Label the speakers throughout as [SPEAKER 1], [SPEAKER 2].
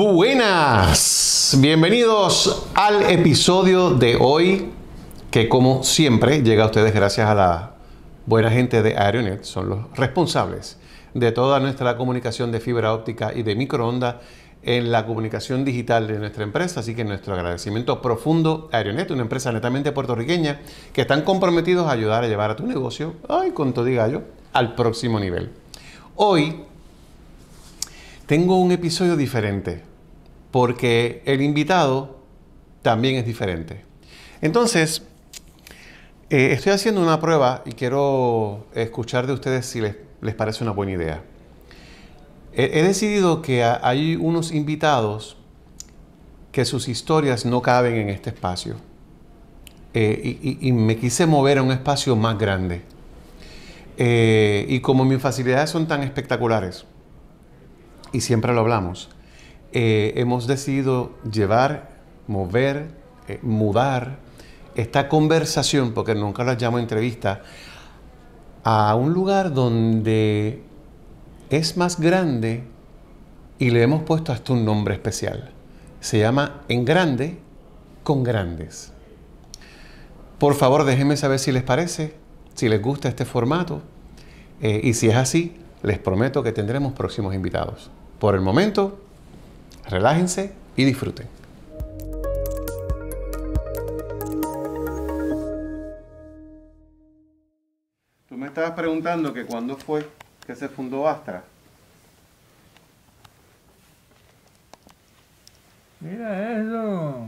[SPEAKER 1] Buenas, bienvenidos al episodio de hoy que como siempre llega a ustedes gracias a la buena gente de Aeronet, son los responsables de toda nuestra comunicación de fibra óptica y de microondas en la comunicación digital de nuestra empresa, así que nuestro agradecimiento profundo a Aeronet, una empresa netamente puertorriqueña que están comprometidos a ayudar a llevar a tu negocio, ay, con diga yo, al próximo nivel. Hoy tengo un episodio diferente porque el invitado también es diferente. Entonces, eh, estoy haciendo una prueba y quiero escuchar de ustedes si les, parece una buena idea. He, decidido que hay unos invitados que sus historias no caben en este espacio. Eh, y, me quise mover a un espacio más grande. Eh, y como mis facilidades son tan espectaculares, y siempre lo hablamos, eh, hemos decidido llevar, mover, eh, mudar esta conversación, porque nunca la llamo entrevista, a un lugar donde es más grande y le hemos puesto hasta un nombre especial. Se llama En Grande con Grandes. Por favor, déjenme saber si les parece, si les gusta este formato. Eh, y si es así, les prometo que tendremos próximos invitados. Por el momento, relájense y disfruten. Tú me estabas preguntando que cuándo fue que se fundó Astra. Mira eso.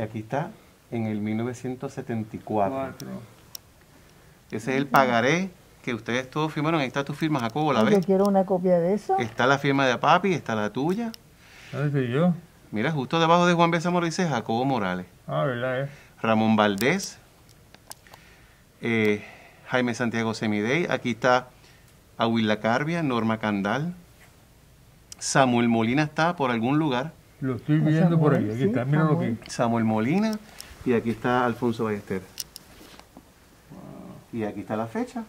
[SPEAKER 1] aquí está en el 1974. Ese es el pagaré que ustedes todos firmaron. Ahí está tu firma, Jacobo, ¿la vez ah, Yo quiero una copia de eso. Está la firma de papi, está la tuya. yo? Mira, justo debajo de Juan B. Zamora dice Jacobo Morales.
[SPEAKER 2] Ah, verdad, eh.
[SPEAKER 1] Ramón Valdés. Eh, Jaime Santiago Semidey. Aquí está Aguila Carbia, Norma Candal. Samuel Molina está por algún lugar.
[SPEAKER 2] Lo estoy viendo por ahí.
[SPEAKER 1] Samuel. Molina. Y aquí está Alfonso Ballester. Y aquí está la fecha.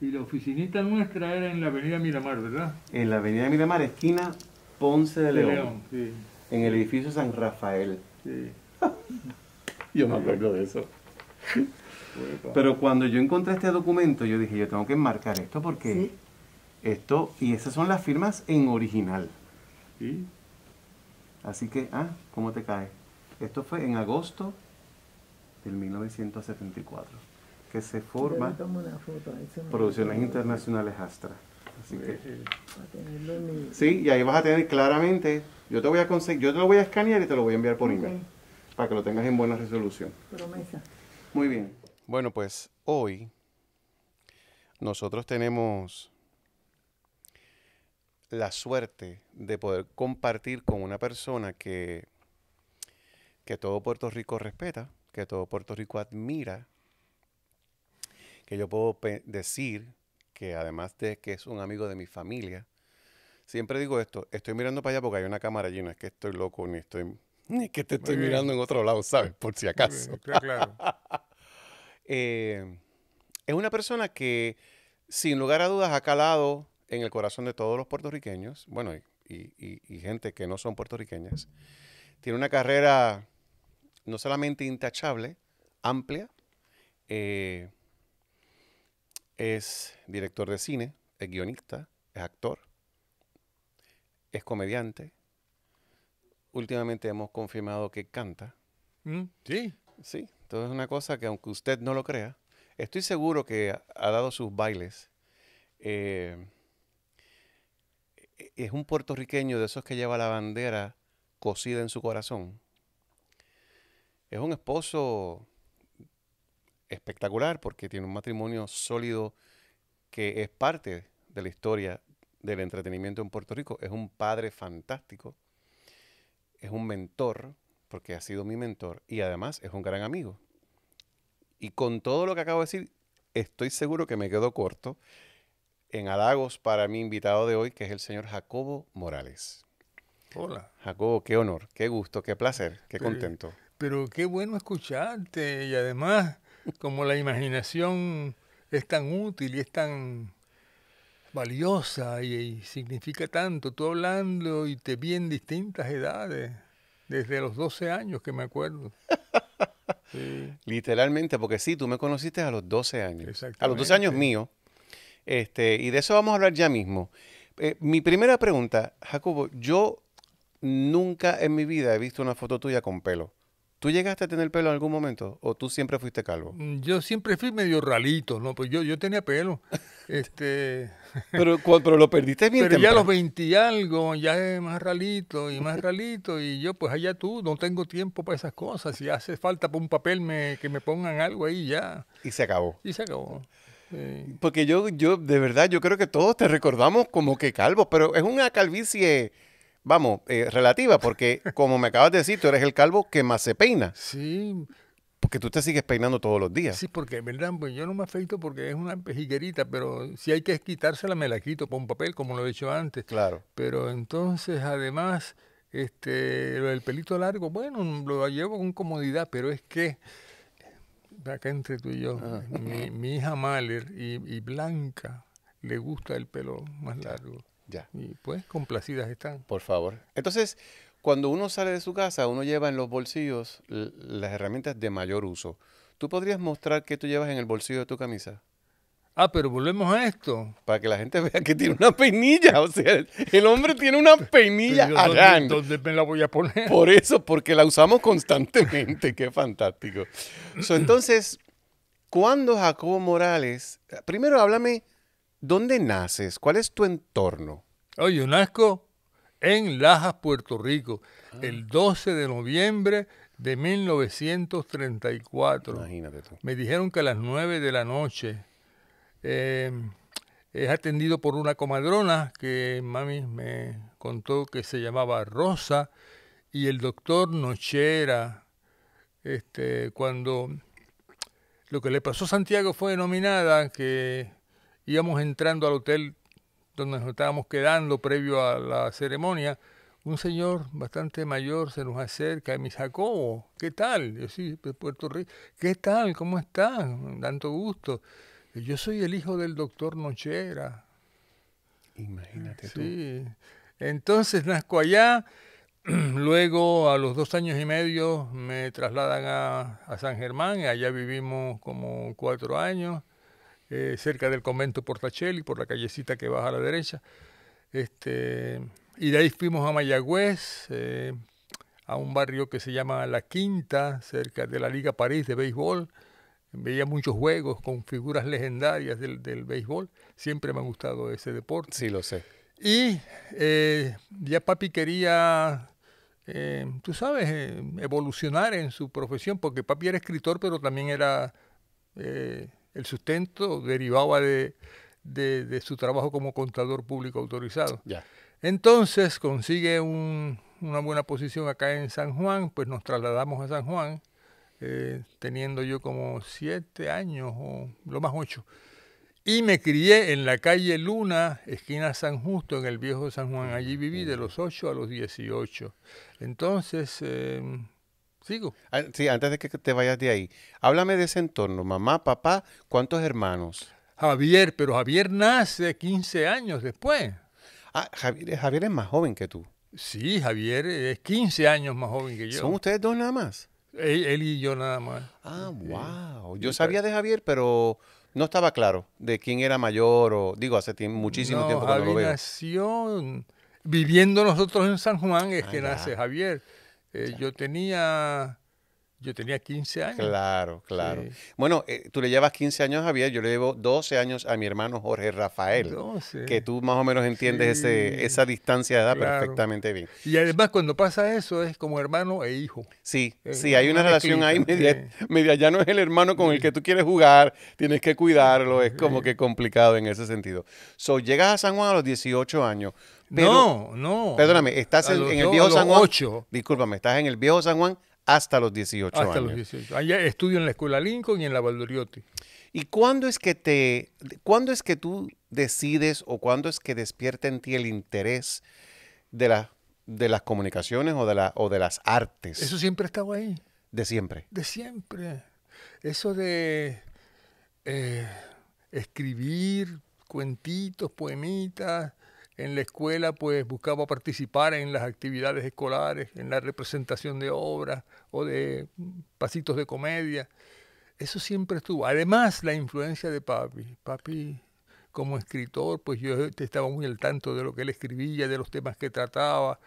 [SPEAKER 1] Y la oficinita
[SPEAKER 2] nuestra era en la avenida Miramar, ¿verdad?
[SPEAKER 1] En la avenida Miramar, esquina Ponce de, León. En el edificio San Rafael. Sí. yo me acuerdo de eso. Pero cuando yo encontré este documento, yo dije, yo tengo que enmarcar esto porque esto, y esas son las firmas en original. ¿Sí? Así que, ah, ¿cómo te cae? Esto fue en agosto del 1974 que se forma Producciones Internacionales Astra. Así que, sí, y ahí vas a tener claramente, yo te voy a conseguir, yo te lo voy a escanear y te lo voy a enviar por email para que lo tengas en buena resolución. Promesa. Muy bien. Bueno, pues hoy nosotros tenemos la suerte de poder compartir con una persona que, que todo Puerto Rico respeta, que todo Puerto Rico admira, que yo puedo decir que además de que es un amigo de mi familia, siempre digo esto, estoy mirando para allá porque hay una cámara llena, es que estoy loco ni estoy ni que te estoy mirando en otro lado, ¿sabes? Por si acaso. Eh, es una persona que sin lugar a dudas ha calado en el corazón de todos los puertorriqueños, bueno, y, gente que no son puertorriqueñas. Tiene una carrera no solamente intachable, amplia, eh, es director de cine, es guionista, es actor, es comediante. Últimamente hemos confirmado que canta. Mm, sí. Sí, entonces es una cosa que aunque usted no lo crea, estoy seguro que ha dado sus bailes. Eh, es un puertorriqueño de esos que lleva la bandera cosida en su corazón. Es un esposo espectacular porque tiene un matrimonio sólido que es parte de la historia del entretenimiento en Puerto Rico. Es un padre fantástico, es un mentor, porque ha sido mi mentor, y además es un gran amigo. Y con todo lo que acabo de decir, estoy seguro que me quedo corto en halagos para mi invitado de hoy, que es el señor Jacobo Morales. Hola. Jacobo, qué honor, qué gusto, qué placer, qué contento.
[SPEAKER 2] Pero qué bueno escucharte y además como la imaginación es tan útil y es tan valiosa y, significa tanto. Tú hablando y te vi en distintas edades, desde los 12 años que me acuerdo.
[SPEAKER 1] Literalmente, porque sí, tú me conociste a los 12 años. A los 12 años míos. Este, y de eso vamos a hablar ya mismo. Eh, mi primera pregunta, Jacobo, yo nunca en mi vida he visto una foto tuya con pelo. ¿Tú llegaste a tener pelo en algún momento o tú siempre fuiste calvo?
[SPEAKER 2] Mm, yo siempre fui medio ralito, ¿no? Pues yo, yo tenía pelo. este... pero, pero lo perdiste bien Pero ya los 20 y algo, ya es más ralito y más ralito. Y yo, pues allá tú, no tengo tiempo para esas cosas. Si hace falta por un papel que me pongan algo ahí, ya.
[SPEAKER 1] Y se acabó. Y se acabó. Porque yo, yo, de verdad, yo creo que todos te recordamos como que calvo, pero es una calvicie vamos, eh, relativa, porque como me acabas de decir, tú eres el calvo que más se peina. Sí. Porque tú te sigues peinando todos los días. Sí,
[SPEAKER 2] porque, ¿verdad? Pues yo no me afeito porque es una pejiguerita, pero si hay que quitársela, me la quito por un papel, como lo he hecho antes. Claro. Pero entonces, además, este, lo del pelito largo, bueno, lo llevo con comodidad, pero es que, acá entre tú y yo, ah. mi, hija Maler y Blanca le gusta el pelo más largo. Ya. Y pues complacidas están.
[SPEAKER 1] Por favor. Entonces, cuando uno sale de su casa, uno lleva en los bolsillos las herramientas de mayor uso. ¿Tú podrías mostrar qué tú llevas en el bolsillo de tu camisa?
[SPEAKER 2] Ah, pero volvemos a esto.
[SPEAKER 1] Para que la gente vea que tiene una peinilla. O sea, el hombre tiene una peinilla ¿Dónde, me la voy a poner? Por eso, porque la usamos constantemente. Qué fantástico. entonces, cuando Jacobo Morales? Primero, háblame ¿Dónde naces? ¿Cuál es tu entorno? Oye,
[SPEAKER 2] yo nazco en Lajas, Puerto Rico, ah. el 12 de noviembre de 1934. Imagínate tú. Me dijeron que a las 9 de la noche. Em, es atendido por una comadrona que mami me contó que se llamaba Rosa y el doctor Nochera. Este, cuando lo que le pasó a Santiago fue denominada que íbamos entrando al hotel donde nos estábamos quedando previo a la ceremonia, un señor bastante mayor se nos acerca y me sacó, ¿qué tal? Yo sí, de Puerto Rico, ¿qué tal? ¿Cómo estás? Tanto gusto. Yo soy el hijo del doctor Nochera.
[SPEAKER 1] Imagínate sí.
[SPEAKER 2] Entonces nazco allá, luego a los dos años y medio me trasladan a, a San Germán, allá vivimos como cuatro años eh, cerca del convento Portachelli, por la callecita que baja a la derecha. Este, y de ahí fuimos a Mayagüez, eh, a un barrio que se llama La Quinta, cerca de la Liga París de béisbol. Veía muchos juegos con figuras legendarias del, del béisbol. Siempre me ha gustado ese deporte. Sí, lo sé. Y eh, ya papi quería, tú sabes, evolucionar en su profesión, porque papi era escritor, pero también era el sustento derivaba de, su trabajo como contador público autorizado. Ya. Entonces consigue una buena posición acá en San Juan, pues nos trasladamos a San Juan, eh, teniendo yo como siete años o lo más ocho. Y me crié en la calle Luna, esquina San Justo, en el viejo San Juan. Allí viví de los ocho a los dieciocho. Entonces, em,
[SPEAKER 1] Sigo. Sí, antes de que te vayas de ahí, háblame de ese entorno, mamá, papá, ¿cuántos hermanos? Javier, pero Javier nace 15 años después. Ah, Javier, es más joven que tú. Sí, Javier es
[SPEAKER 2] 15 años más joven que yo. ¿Son ustedes
[SPEAKER 1] dos nada más?
[SPEAKER 2] Él, y yo nada más. Ah,
[SPEAKER 1] wow. Yo sabía de Javier, pero no estaba claro de quién era mayor o, digo, hace muchísimo tiempo que no lo veo.
[SPEAKER 2] viviendo nosotros en San Juan, es ah, que nace Javier. Eh, yo tenía... Yo tenía 15 años. Claro,
[SPEAKER 1] claro. Bueno, eh, tú le llevas 15 años a Javier, yo le llevo 12 años a mi hermano Jorge Rafael. Que tú más o menos entiendes esa distancia de edad perfectamente bien.
[SPEAKER 2] Y además cuando pasa eso es como hermano e hijo. Sí, sí, hay una relación ahí
[SPEAKER 1] media, ya no es el hermano con el que tú quieres jugar, tienes que cuidarlo, es como que complicado en ese sentido. So, llegas a San Juan a los 18 años no, no. Perdóname, estás en, el viejo San Juan. Disculpame, estás en el viejo San Juan hasta los 18 años. Hasta los 18.
[SPEAKER 2] Allá estudio en la escuela Lincoln y en la Valdoriotti.
[SPEAKER 1] ¿Y cuándo es que te cuándo es que tú decides o cuándo es que despierta en ti el interés de la de las comunicaciones o de la o de las artes? Eso siempre ha estado ahí. De siempre.
[SPEAKER 2] De siempre. Eso de eh, escribir cuentitos, poemitas, en la escuela pues buscaba participar en las actividades escolares, en la representación de obras o de mm, pasitos de comedia. Eso siempre estuvo. Además, la influencia de papi. Papi, como escritor, pues yo estaba muy al tanto de lo que él escribía, de los temas que trataba.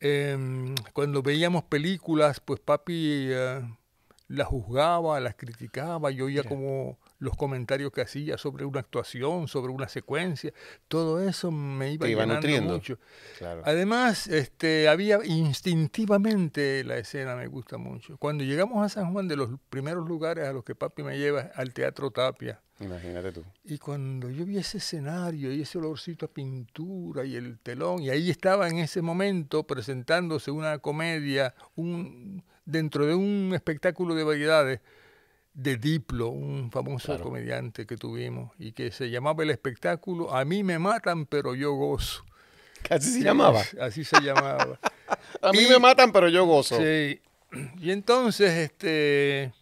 [SPEAKER 2] Em, cuando veíamos películas, pues papi eh, las juzgaba, las criticaba. Yo oía como los comentarios que hacía sobre una actuación, sobre una secuencia, todo eso me iba, nutriendo mucho. Además, este, había instintivamente la escena me gusta mucho. Cuando llegamos a San Juan, de los primeros lugares a los que papi me lleva al Teatro Tapia.
[SPEAKER 1] Imagínate tú.
[SPEAKER 2] Y cuando yo vi ese escenario y ese olorcito a pintura y el telón, y ahí estaba en ese momento presentándose una comedia, un, dentro de un espectáculo de variedades de Diplo, un famoso comediante que tuvimos y que se llamaba el espectáculo A mí me matan, pero yo gozo. Así se llamaba. Así se llamaba. A mí me matan, pero yo gozo. Sí. Y entonces, este,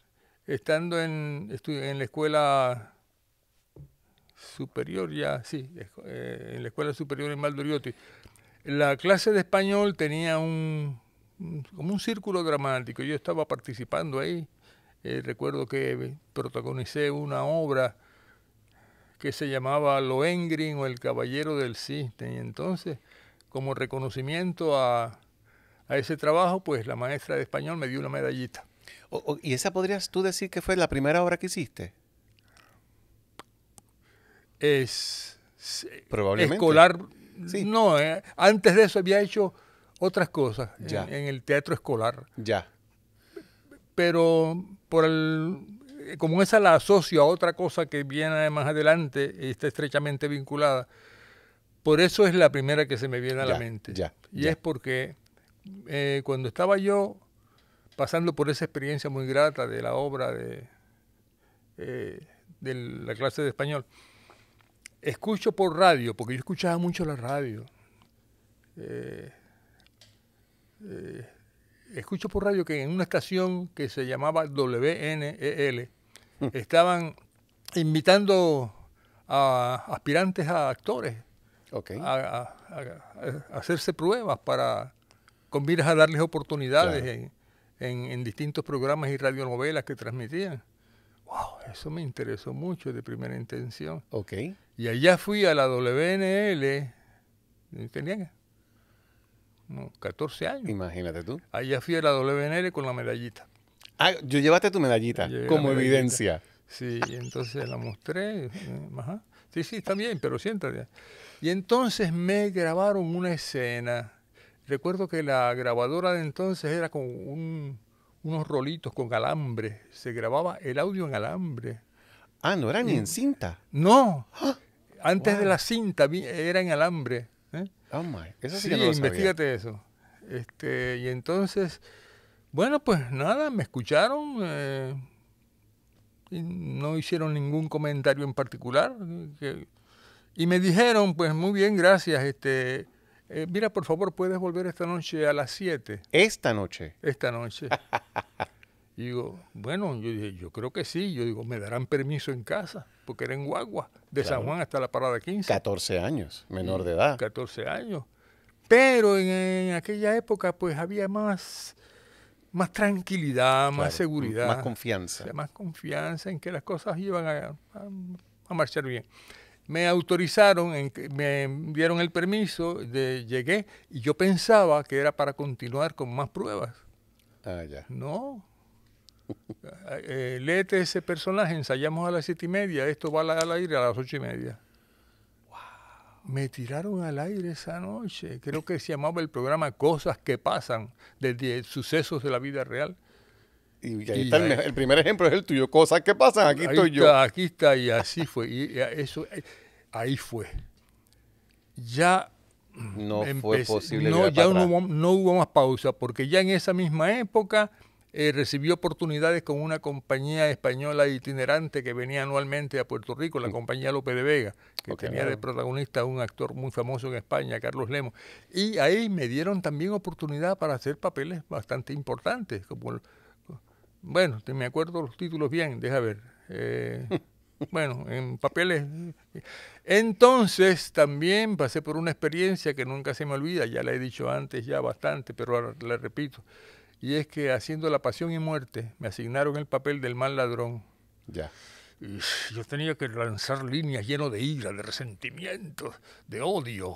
[SPEAKER 2] estando en, en la escuela superior ya, sí, eh, en la escuela superior en Valdoriotti, la clase de español tenía un, como un círculo dramático. Yo estaba participando ahí eh, recuerdo que protagonicé una obra que se llamaba Lohengrin o El Caballero del Cisne. Y entonces, como reconocimiento a, ese trabajo, pues la maestra de español me dio una medallita. ¿Y esa podrías tú decir que fue la primera obra que hiciste? Es.
[SPEAKER 1] Probablemente. Escolar.
[SPEAKER 2] No, eh, antes de eso había hecho otras cosas ya. En, en, el teatro escolar. Ya. Pero por el, como esa la asocio a otra cosa que viene más adelante y está estrechamente vinculada, por eso es la primera que se me viene a la mente. y es porque eh, cuando estaba yo pasando por esa experiencia muy grata de la obra de, eh, de la clase de español, escucho por radio, porque yo escuchaba mucho la radio. Eh, escucho por radio que en una estación que se llamaba WNEL mm. estaban invitando a aspirantes a actores a, hacerse pruebas para con a darles oportunidades en, distintos programas y radionovelas que transmitían. Wow, eso me interesó mucho de primera intención. Y allá fui a la
[SPEAKER 1] WNL, e tenía 14 años. Imagínate tú.
[SPEAKER 2] Allá fui a la WNL con la medallita.
[SPEAKER 1] Ah, yo llevaste tu medallita como evidencia.
[SPEAKER 2] Sí, entonces la mostré. Eh, sí, sí, está bien, pero siéntate. Y entonces me grabaron una escena. Recuerdo que la grabadora de entonces era con unos rolitos con alambre. Se grababa el audio en alambre. Ah, no era ni en cinta. No. ¡Ah! Antes de la cinta era en alambre. ¿Eh? Oh my. Eso sí, investigate eso. Este, y entonces, bueno, pues nada, me escucharon. Eh, y no hicieron ningún comentario en particular. y me dijeron, pues muy bien, gracias. Este, eh, mira, por favor, puedes volver esta noche a las 7.
[SPEAKER 1] ¿Esta noche?
[SPEAKER 2] Esta noche. y digo, bueno, yo yo creo que sí. Yo digo, me darán permiso en casa porque era en guagua, de San Juan
[SPEAKER 1] hasta la parada 15. 14 años, menor de edad. 14 años.
[SPEAKER 2] Pero en, aquella época pues había más, más tranquilidad, más seguridad. Más confianza. más confianza en que las cosas iban a, marchar bien. Me autorizaron, me dieron el permiso, de, llegué y yo pensaba que era para continuar con más pruebas. Ah, ya. No, eh, léete ese personaje, ensayamos a las siete y media, esto va al aire a las ocho y media. Wow. Me tiraron al aire esa noche. Creo que se llamaba el programa Cosas que pasan, de sucesos de la vida real.
[SPEAKER 1] Y, ahí está el, primer ejemplo es el tuyo, cosas que
[SPEAKER 2] pasan, aquí estoy yo. Aquí está, y así fue. eso, eh, ahí fue. Ya
[SPEAKER 1] no fue posible. No, ya
[SPEAKER 2] no hubo, más pausa, porque ya en esa misma época eh, recibió oportunidades con una compañía española itinerante que venía anualmente a Puerto Rico, la mm. compañía López de Vega, que tenía de protagonista un actor muy famoso en España, Carlos Lemos. Y ahí me dieron también oportunidad para hacer papeles bastante importantes, como, bueno, me acuerdo los títulos bien, deja ver. Eh, bueno, en papeles. Entonces también pasé por una experiencia que nunca se me olvida, ya la he dicho antes ya bastante, pero ahora la repito y es que haciendo La Pasión y Muerte me asignaron el papel del mal ladrón. Ya. yo tenía que lanzar líneas lleno de ira, de resentimiento, de odio.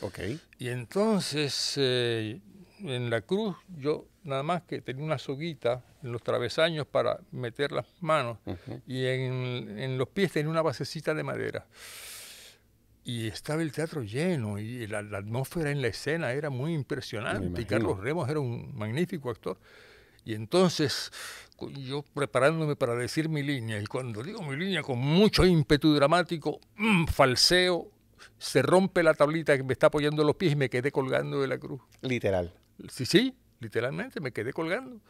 [SPEAKER 2] Ok. Y entonces eh, en la cruz yo nada más que tenía una soguita en los travesaños para meter las manos y en, en, los pies tenía una basecita de madera y estaba el teatro lleno y la, atmósfera en la escena era muy impresionante. Y Carlos Remos era un magnífico actor. Y entonces yo preparándome para decir mi línea, y cuando digo mi línea con mucho ímpetu dramático, mm, falseo, se rompe la tablita que me está apoyando los pies y me quedé colgando de la cruz. Literal. Sí, sí, literalmente me quedé colgando.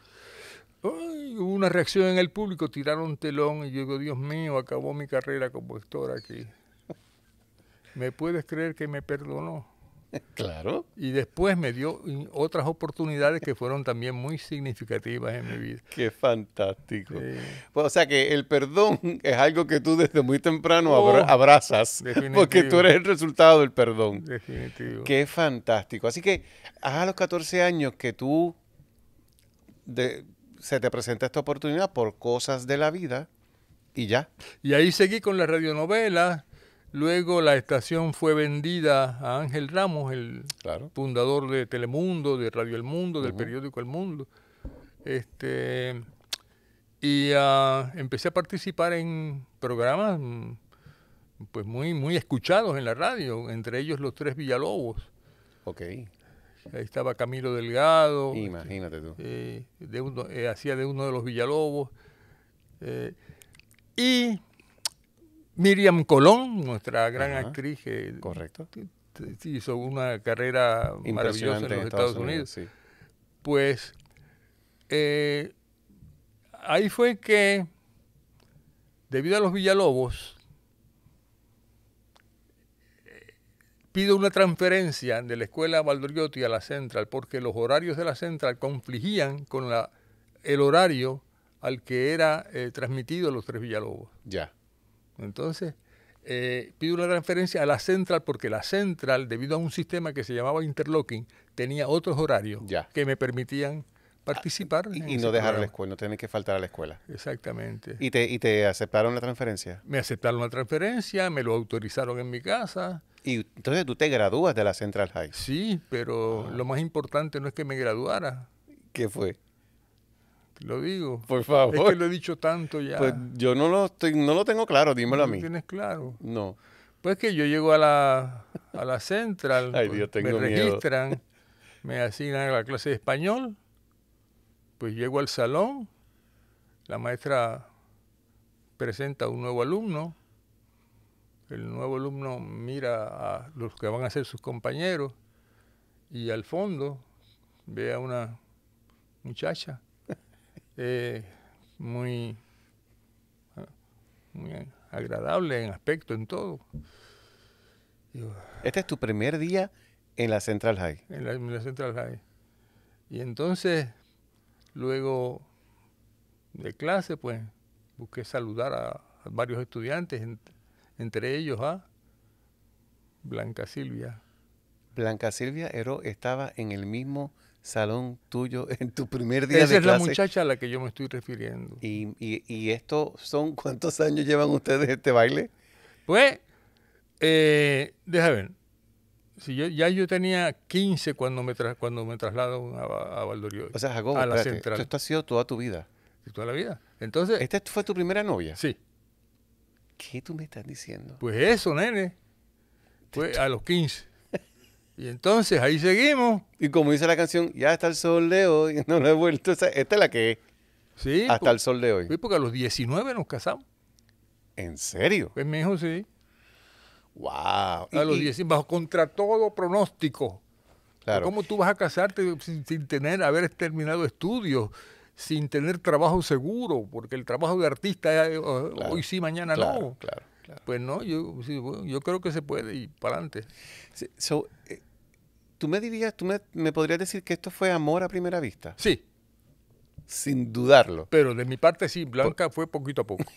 [SPEAKER 2] hubo una reacción en el público, tiraron telón y yo digo, Dios mío, acabó mi carrera como actor aquí. ¿Me puedes creer que me perdonó? Claro. Y después me dio otras oportunidades que fueron también muy significativas en mi vida. Qué fantástico.
[SPEAKER 1] o sea que el perdón es algo que tú desde muy temprano oh, abrazas. Porque tú eres el resultado del perdón. Definitivo. Qué fantástico. Así que a los 14 años que tú se te presenta esta oportunidad por cosas de la vida y ya. Y ahí seguí con la radionovela Luego la estación fue
[SPEAKER 2] vendida a Ángel Ramos, el fundador de Telemundo, de Radio El Mundo, del periódico El Mundo. Este, y ah, empecé a participar en programas mm, pues muy, muy escuchados en la radio, entre ellos los tres Villalobos. Ok. Ahí estaba Camilo Delgado. Imagínate tú. Eh, de eh, hacía de uno de los Villalobos. Eh, y Miriam Colón, nuestra gran actriz que hizo una carrera maravillosa en los Estados, Unidos. Pues eh, ahí fue que, debido a los Villalobos, eh, pido una transferencia de la escuela Valdoriotti a la Central, porque los horarios de la Central confligían con la, el horario al que era eh, transmitido los tres Villalobos. Ya. Entonces, eh, pido una transferencia a la central porque la central, debido a un sistema que se llamaba interlocking, tenía otros horarios que me permitían participar. Ah, y, no dejar la
[SPEAKER 1] escuela, no tener que faltar a la escuela. Exactamente. ¿Y te, aceptaron la transferencia?
[SPEAKER 2] Me aceptaron la transferencia, me lo autorizaron en mi casa. Y entonces tú te gradúas de la Central High. Sí, pero ah. lo más importante no es que me graduara.
[SPEAKER 1] ¿Qué fue? Lo digo. Por favor. Es que lo he dicho
[SPEAKER 2] tanto ya. Pues
[SPEAKER 1] yo no lo, lo tengo claro, dímelo a mí. ¿Lo tienes claro? No.
[SPEAKER 2] Pues que yo llego a la, central, me registran, me asignan a la clase de español, pues llego al salón, la maestra presenta a un nuevo alumno, el nuevo alumno mira a los que van a ser sus compañeros y al fondo ve a una muchacha eh, ah, muy,
[SPEAKER 1] agradable en aspecto, en todo. este es tu primer día en la Central High.
[SPEAKER 2] En la, Central High. Y entonces, luego de clase, pues busqué saludar a, varios estudiantes, entre ellos a
[SPEAKER 1] Blanca Silvia. Blanca Silvia Heró estaba en el mismo salón tuyo en tu primer día de clase. Esa es la
[SPEAKER 2] muchacha a la que yo me estoy refiriendo.
[SPEAKER 1] Y, y, esto son, ¿cuántos años llevan ustedes este baile?
[SPEAKER 2] Pues, eh, déjame ver. Si yo, ya yo tenía 15 cuando me, cuando me trasladaron a, Valdorio.
[SPEAKER 1] O sea, Jacob, a la esto ha sido toda tu vida. toda la vida. Entonces. ¿Esta fue tu primera novia? Sí. ¿Qué tú me estás diciendo? Pues eso, nene. Pues a los 15. Y entonces ahí seguimos. Y como dice la canción, ya está el sol de hoy, no lo he vuelto. esta es la que Sí. Hasta el sol de hoy. Sí,
[SPEAKER 2] porque a los 19 nos casamos.
[SPEAKER 1] ¿En serio? Pues
[SPEAKER 2] mi hijo sí.
[SPEAKER 1] Wow. A los
[SPEAKER 2] 19, bajo contra todo pronóstico. Claro. ¿Cómo tú vas a casarte sin, tener, haber terminado estudios? sin tener trabajo seguro, porque el trabajo de artista es,
[SPEAKER 1] eh, eh, hoy sí, mañana claro, no. Claro. Pues no, yo, yo creo que se puede y para adelante. Eh, ¿Tú me dirías, tú me, me podrías decir que esto fue amor a primera vista? Sí. Sin dudarlo. Pero de mi parte sí, Blanca fue poquito a poco.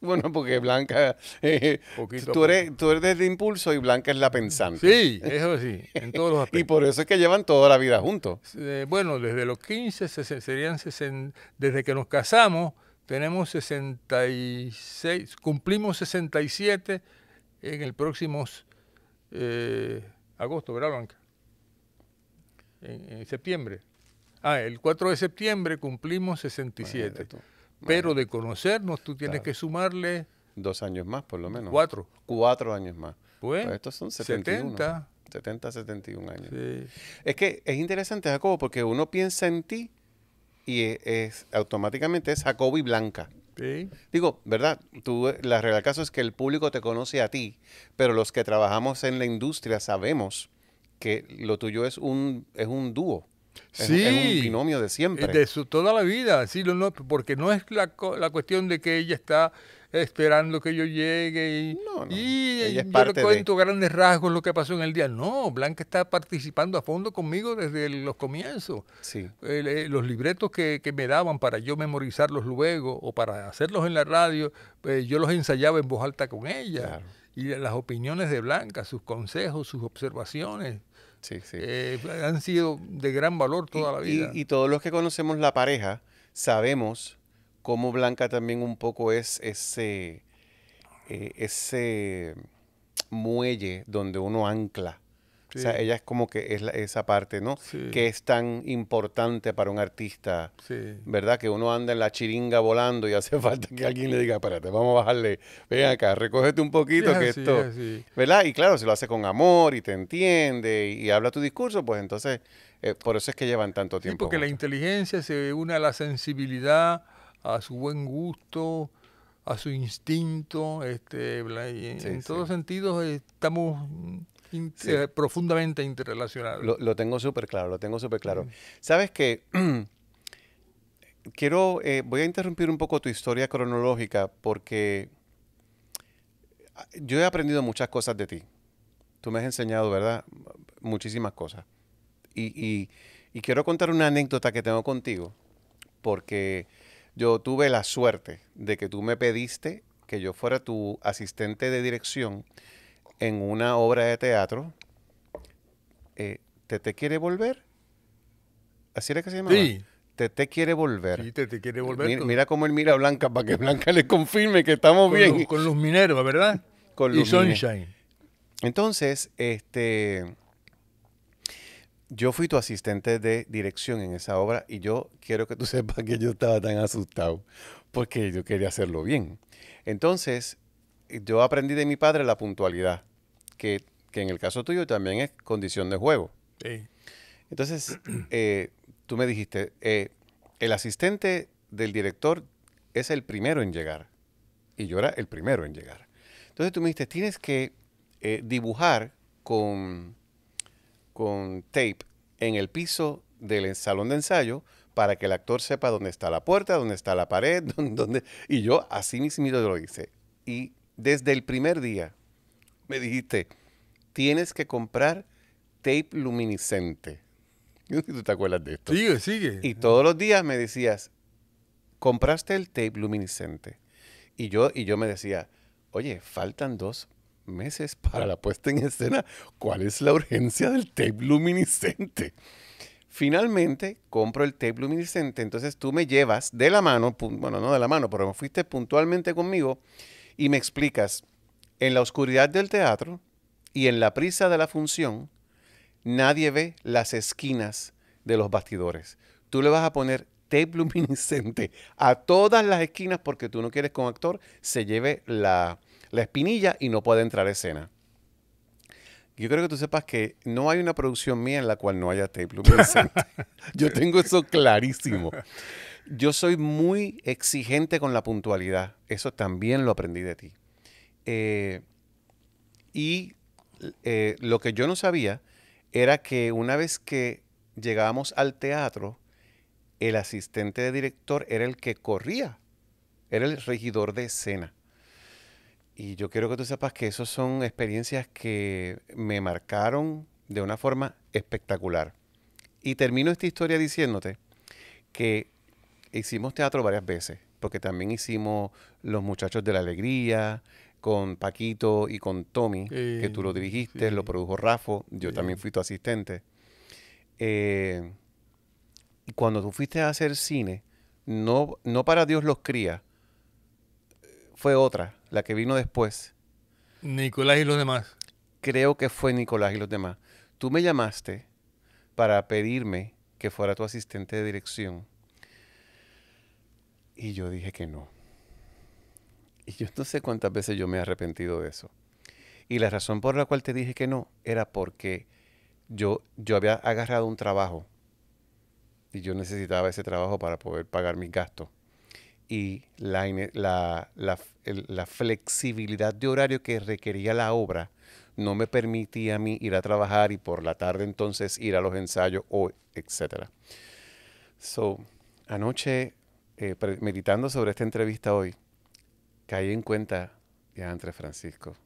[SPEAKER 1] Bueno, porque Blanca, eh, eh, tú, eres, tú eres de impulso y Blanca es la pensante. Sí, eso sí, en todos los aspectos. y por eso es que llevan toda la vida juntos. bueno, desde
[SPEAKER 2] los 15 serían, se, desde que nos casamos, tenemos 66, cumplimos 67 en el próximo eh, agosto, ¿verdad, Blanca? En, septiembre. Ah, el 4 de septiembre cumplimos 67. Pero de conocernos tú tienes que
[SPEAKER 1] sumarle... Dos años más, por lo menos. Cuatro. Cuatro años más. Pues, pues estos son 70. 70, 71 años. Sí. Es que es interesante, Jacobo, porque uno piensa en ti y e, es, automáticamente es Jacobi Blanca. Digo, ¿verdad? Tú, la realidad caso es que el público te conoce a ti, pero los que trabajamos en la industria sabemos que lo tuyo es un, es un dúo.
[SPEAKER 2] Es, sí, un binomio
[SPEAKER 1] de siempre. De
[SPEAKER 2] su, toda la vida, sí, no, porque no es la, la cuestión de que ella está esperando que yo llegue y, yo cuento grandes rasgos lo que pasó en el día. No, Blanca está participando a fondo conmigo desde los comienzos. Sí. Eh, los libretos que, me daban para yo memorizarlos luego o para hacerlos en la radio, pues, yo los ensayaba en voz alta con ella. Y las opiniones de Blanca, sus consejos, sus observaciones. Sí, sí. Eh, han sido de gran valor toda la vida. Y, y
[SPEAKER 1] todos los que conocemos la pareja sabemos cómo Blanca también un poco es ese, eh, ese muelle donde uno ancla. O sea, ella es como que es esa parte, ¿no? Que es tan importante para un artista, ¿verdad? Que uno anda en la chiringa volando y hace falta que alguien le diga, espérate, vamos a bajarle, ven acá, recógete un poquito que esto, ¿verdad? Y claro, si lo hace con amor y te entiende y, habla tu discurso, pues entonces, eh, por eso es que llevan tanto tiempo. porque la
[SPEAKER 2] inteligencia se une a la sensibilidad, a su buen gusto, a su instinto, este, en, todos sentidos eh, estamos profundamente interrelacionados.
[SPEAKER 1] Lo, tengo súper claro, lo tengo súper claro. Sabes que quiero, eh, voy a interrumpir un poco tu historia cronológica porque ah, yo he aprendido muchas cosas de ti. Tú me has enseñado, ¿verdad? Muchísimas cosas. y quiero contar una anécdota que tengo contigo porque yo tuve la suerte de que tú me pediste que yo fuera tu asistente de dirección en una obra de teatro. Eh, ¿Te te quiere volver? ¿Así era que se llamaba? Sí. te quiere volver. Sí, te quiere volver. Mira, cómo él mira a Blanca para que Blanca le confirme que estamos bien. con los mineros, ¿verdad? Con y Sunshine. Entonces, este, yo fui tu asistente de dirección en esa obra y yo quiero que tú sepas que yo estaba tan asustado porque yo quería hacerlo bien. Entonces, yo aprendí de mi padre la puntualidad, que, en el caso tuyo también es condición de juego. Sí. Entonces, eh, tú me dijiste, eh, el asistente del director es el primero en llegar. Y yo era el primero en llegar. Entonces tú me dijiste, tienes que eh, dibujar con con tape en el piso del salón de ensayo para que el actor sepa dónde está la puerta, dónde está la pared, dónde... Y yo así mismo lo hice. Y desde el primer día me dijiste, tienes que comprar tape luminiscente. tú te acuerdas de esto. Sigue, sigue. Y todos los días me decías, compraste el tape luminiscente. Y yo, y yo me decía, oye, faltan dos meses para la puesta en escena. ¿Cuál es la urgencia del tape luminiscente? Finalmente compro el tape luminiscente, entonces tú me llevas de la mano, bueno, no de la mano, pero fuiste puntualmente conmigo y me explicas, en la oscuridad del teatro y en la prisa de la función, nadie ve las esquinas de los bastidores. Tú le vas a poner tape luminiscente a todas las esquinas porque tú no quieres que un actor se lleve la, la espinilla y no puede entrar escena. Yo creo que tú sepas que no hay una producción mía en la cual no haya tape loop Yo tengo eso clarísimo. Yo soy muy exigente con la puntualidad. Eso también lo aprendí de ti. Eh, y eh, lo que yo no sabía era que una vez que llegábamos al teatro, el asistente de director era el que corría, era el regidor de escena. Y yo quiero que tú sepas que esas son experiencias que me marcaron de una forma espectacular. Y termino esta historia diciéndote que hicimos teatro varias veces, porque también hicimos Los Muchachos de la Alegría, con Paquito y con Tommy, que tú lo eh, dirigiste, lo produjo Rafa, yo también fui tu asistente. Eh, y cuando tú fuiste a hacer cine, no, no para Dios los cría, fue otra la que vino después.
[SPEAKER 2] Nicolás y los demás.
[SPEAKER 1] Creo que fue Nicolás y los demás. Tú me llamaste para pedirme que fuera tu asistente de dirección. Y yo dije que no. Y yo no sé cuántas veces yo me he arrepentido de eso. Y la razón por la cual te dije que no era porque yo, yo había agarrado un trabajo y yo necesitaba ese trabajo para poder pagar mis gastos y la, la, flexibilidad de horario que requería la obra no me permitía a mí ir a trabajar y por la tarde entonces ir a los ensayos o etcétera. So, anoche, eh, meditando sobre esta entrevista hoy, caí en cuenta de entre Francisco.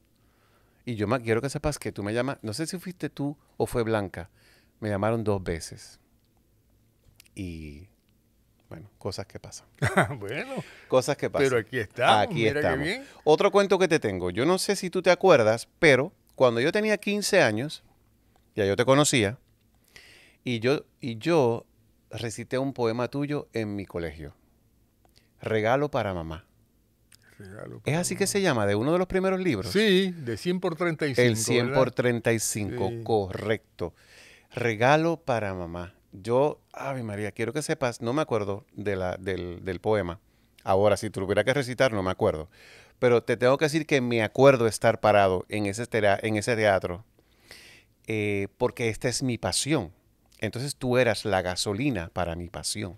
[SPEAKER 1] Y yo quiero que sepas que tú me llamas, no sé si fuiste tú o fue Blanca, me llamaron dos veces. Y bueno, cosas que pasan. Ah, bueno. Cosas que pasan. Pero aquí está. Aquí está. Otro cuento que te tengo. Yo no sé si tú te acuerdas, pero cuando yo tenía 15 años, ya yo te conocía, y yo, y yo recité un poema tuyo en mi colegio. Regalo para mamá. Regalo es así que se llama, de uno de los primeros libros. Sí, de 100 por 35. El 100 por 35, correcto. Regalo para mamá yo, ave María, quiero que sepas, no me acuerdo de la, del, poema. Ahora, si tuviera que recitar, no me acuerdo. Pero te tengo que decir que me acuerdo estar parado en ese, en ese teatro eh, porque esta es mi pasión. Entonces tú eras la gasolina para mi pasión.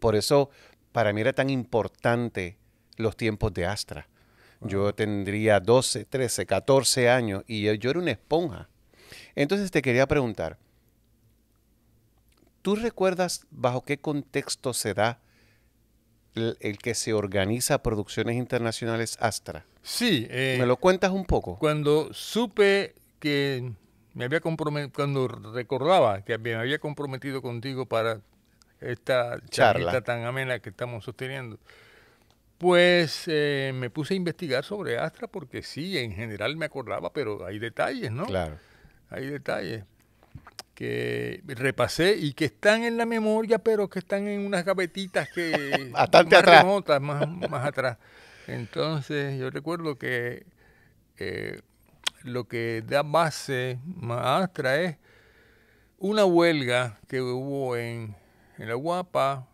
[SPEAKER 1] Por eso para mí era tan importante los tiempos de Astra. Yo tendría 12, 13, 14 años y yo era una esponja. Entonces te quería preguntar, ¿Tú recuerdas bajo qué contexto se da el, que se organiza producciones internacionales Astra?
[SPEAKER 2] Sí. Eh,
[SPEAKER 1] ¿Me lo cuentas un poco?
[SPEAKER 2] Cuando supe que me había comprometido, cuando recordaba que me había comprometido contigo para esta charla tan amena que estamos sosteniendo, pues eh, me puse a investigar sobre Astra porque sí, en general me acordaba, pero hay detalles, ¿no? Claro. Hay detalles que repasé y que están en la memoria, pero que están en unas gavetitas que bastante más remotas, más, atrás. Entonces, yo recuerdo que eh, lo que da base maestra es una huelga que hubo en, La Guapa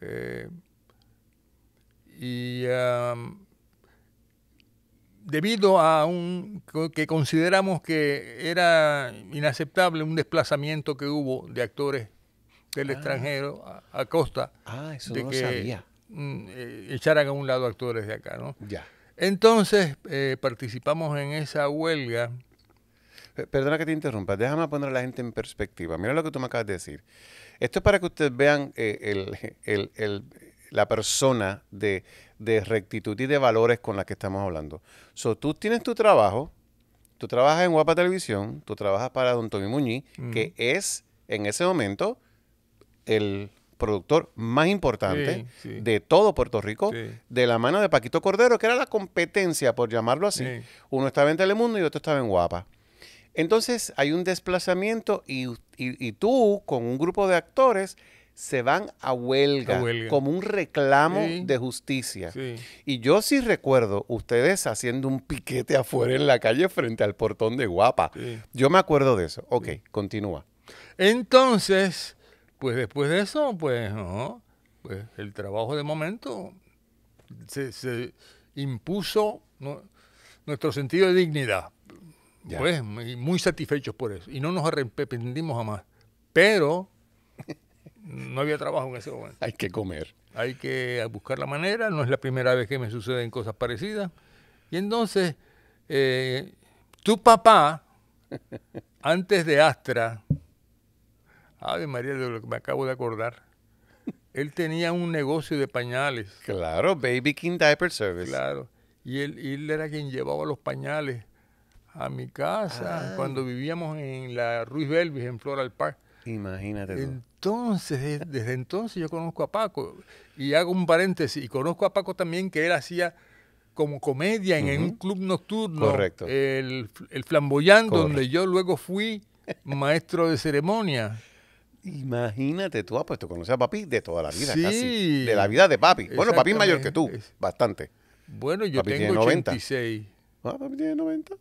[SPEAKER 2] eh, y debido a un que consideramos que era inaceptable un desplazamiento que hubo de actores del ah. extranjero a, costa ah, de que mm, eh, echaran a un lado actores de acá, ¿no? Ya. Entonces eh, participamos en esa huelga.
[SPEAKER 1] Perdona que te interrumpa, déjame poner a la gente en perspectiva. Mira lo que tú me acabas de decir. Esto es para que ustedes vean eh, el, el, la persona de, de rectitud y de valores con las que estamos hablando. So, tú tienes tu trabajo, tú trabajas en Guapa Televisión, tú trabajas para Don Tommy Muñiz, que es en ese momento el productor más importante de todo Puerto Rico, de la mano de Paquito Cordero, que era la competencia, por llamarlo así. Uno estaba en Telemundo y otro estaba en Guapa. Entonces hay un desplazamiento y, y tú, con un grupo de actores, se van a huelga, como un reclamo de justicia. Y yo sí recuerdo ustedes haciendo un piquete afuera en la calle frente al portón de Guapa. Yo me acuerdo de eso. Ok, continúa. Entonces, pues después de eso, pues,
[SPEAKER 2] pues el trabajo de momento se, impuso nuestro sentido de dignidad. Pues muy satisfechos por eso. Y no nos arrepentimos jamás. Pero no había trabajo en ese momento.
[SPEAKER 1] Hay que comer.
[SPEAKER 2] Hay que buscar la manera, no es la primera vez que me suceden cosas parecidas. Y entonces, eh, tu papá, antes de Astra, Ave María, de lo que me acabo de acordar, él tenía un negocio de pañales. Claro, Baby King Diaper Service. Claro. Y él, él era quien llevaba los pañales a mi casa ah. cuando vivíamos en la Ruiz Belvis, en Floral Park. Imagínate. Entonces, desde entonces yo conozco a Paco. Y hago un paréntesis, y conozco a Paco también que él hacía como comedia en, un club nocturno. El, el flamboyán, donde yo luego fui maestro de ceremonia.
[SPEAKER 1] Imagínate tú, has ah, puesto Conocer conoces a papi de toda la vida, sí, De la vida de papi. Bueno, papi es mayor que tú, bastante. Bueno, yo tengo tiene ah, papi tiene 90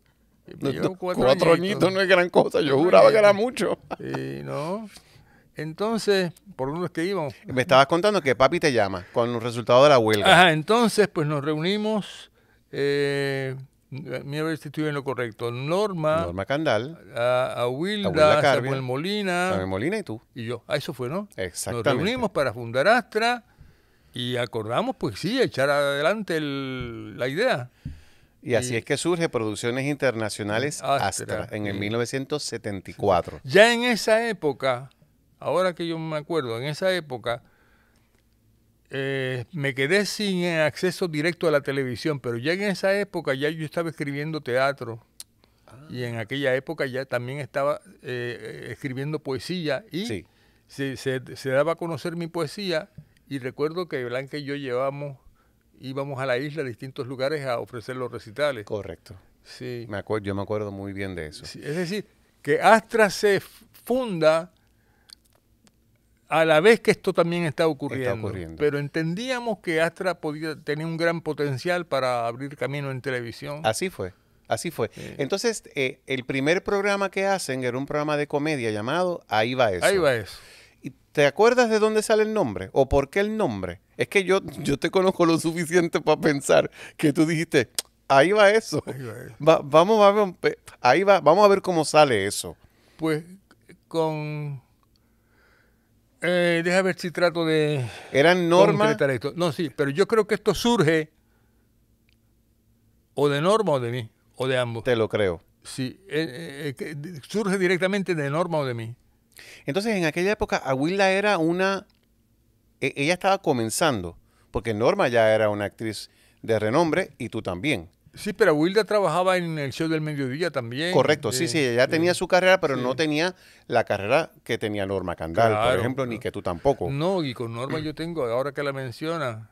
[SPEAKER 1] cuatro, no es gran cosa, yo juraba que era mucho. no. Entonces, por unos que íbamos. Me estabas contando que papi te llama con los resultados de la huelga.
[SPEAKER 2] Ajá, entonces, pues nos reunimos. Eh, mira a ver si estoy en lo correcto. Norma. Norma Candal. A, Wilda, Samuel Molina. Samuel Molina y tú. Y yo. A ah, eso fue, ¿no? Exacto. Nos reunimos para fundar Astra y acordamos, pues sí, echar adelante la idea.
[SPEAKER 1] Y así es que surge Producciones Internacionales ah, Astra, en el 1974.
[SPEAKER 2] Ya en esa época, ahora que yo me acuerdo, en esa época eh, me quedé sin acceso directo a la televisión, pero ya en esa época ya yo estaba escribiendo teatro. Ah. Y en aquella época ya también estaba eh, escribiendo poesía y se, se daba a conocer mi
[SPEAKER 1] poesía.
[SPEAKER 2] Y recuerdo que Blanca y yo llevamos íbamos a la isla, a distintos lugares, a ofrecer los recitales. Correcto. Sí.
[SPEAKER 1] Me acuerdo, yo me acuerdo muy bien de eso. es
[SPEAKER 2] decir, que Astra se funda a la vez que esto también está ocurriendo, Pero entendíamos que Astra podía tener un gran potencial para abrir camino en televisión.
[SPEAKER 1] Así fue. Así fue. Entonces, eh, el primer programa que hacen era un programa de comedia llamado Ahí va eso. Ahí va eso. ¿Te acuerdas de dónde sale el nombre? ¿O por qué el nombre? Es que yo, yo te conozco lo suficiente para pensar que tú dijiste, ahí va eso. vamos, a ver, eh, ahí va, vamos a ver cómo sale eso.
[SPEAKER 2] Pues con... Eh, deja ver si trato de... Eran normas... No, sí, pero yo creo que esto surge o de norma o de mí, o de ambos. Te lo creo. Sí, eh,
[SPEAKER 1] eh, surge directamente de norma o de mí. Entonces, en aquella época, Aguilda era una. E, ella estaba comenzando, porque Norma ya era una actriz de renombre y tú también.
[SPEAKER 2] Sí, pero Wilda trabajaba en el show del mediodía también. Correcto, sí, sí, ella tenía
[SPEAKER 1] su carrera, pero no tenía la carrera que tenía Norma Candal, por ejemplo, ni que tú tampoco. No, y con
[SPEAKER 2] Norma yo tengo, ahora que la menciona,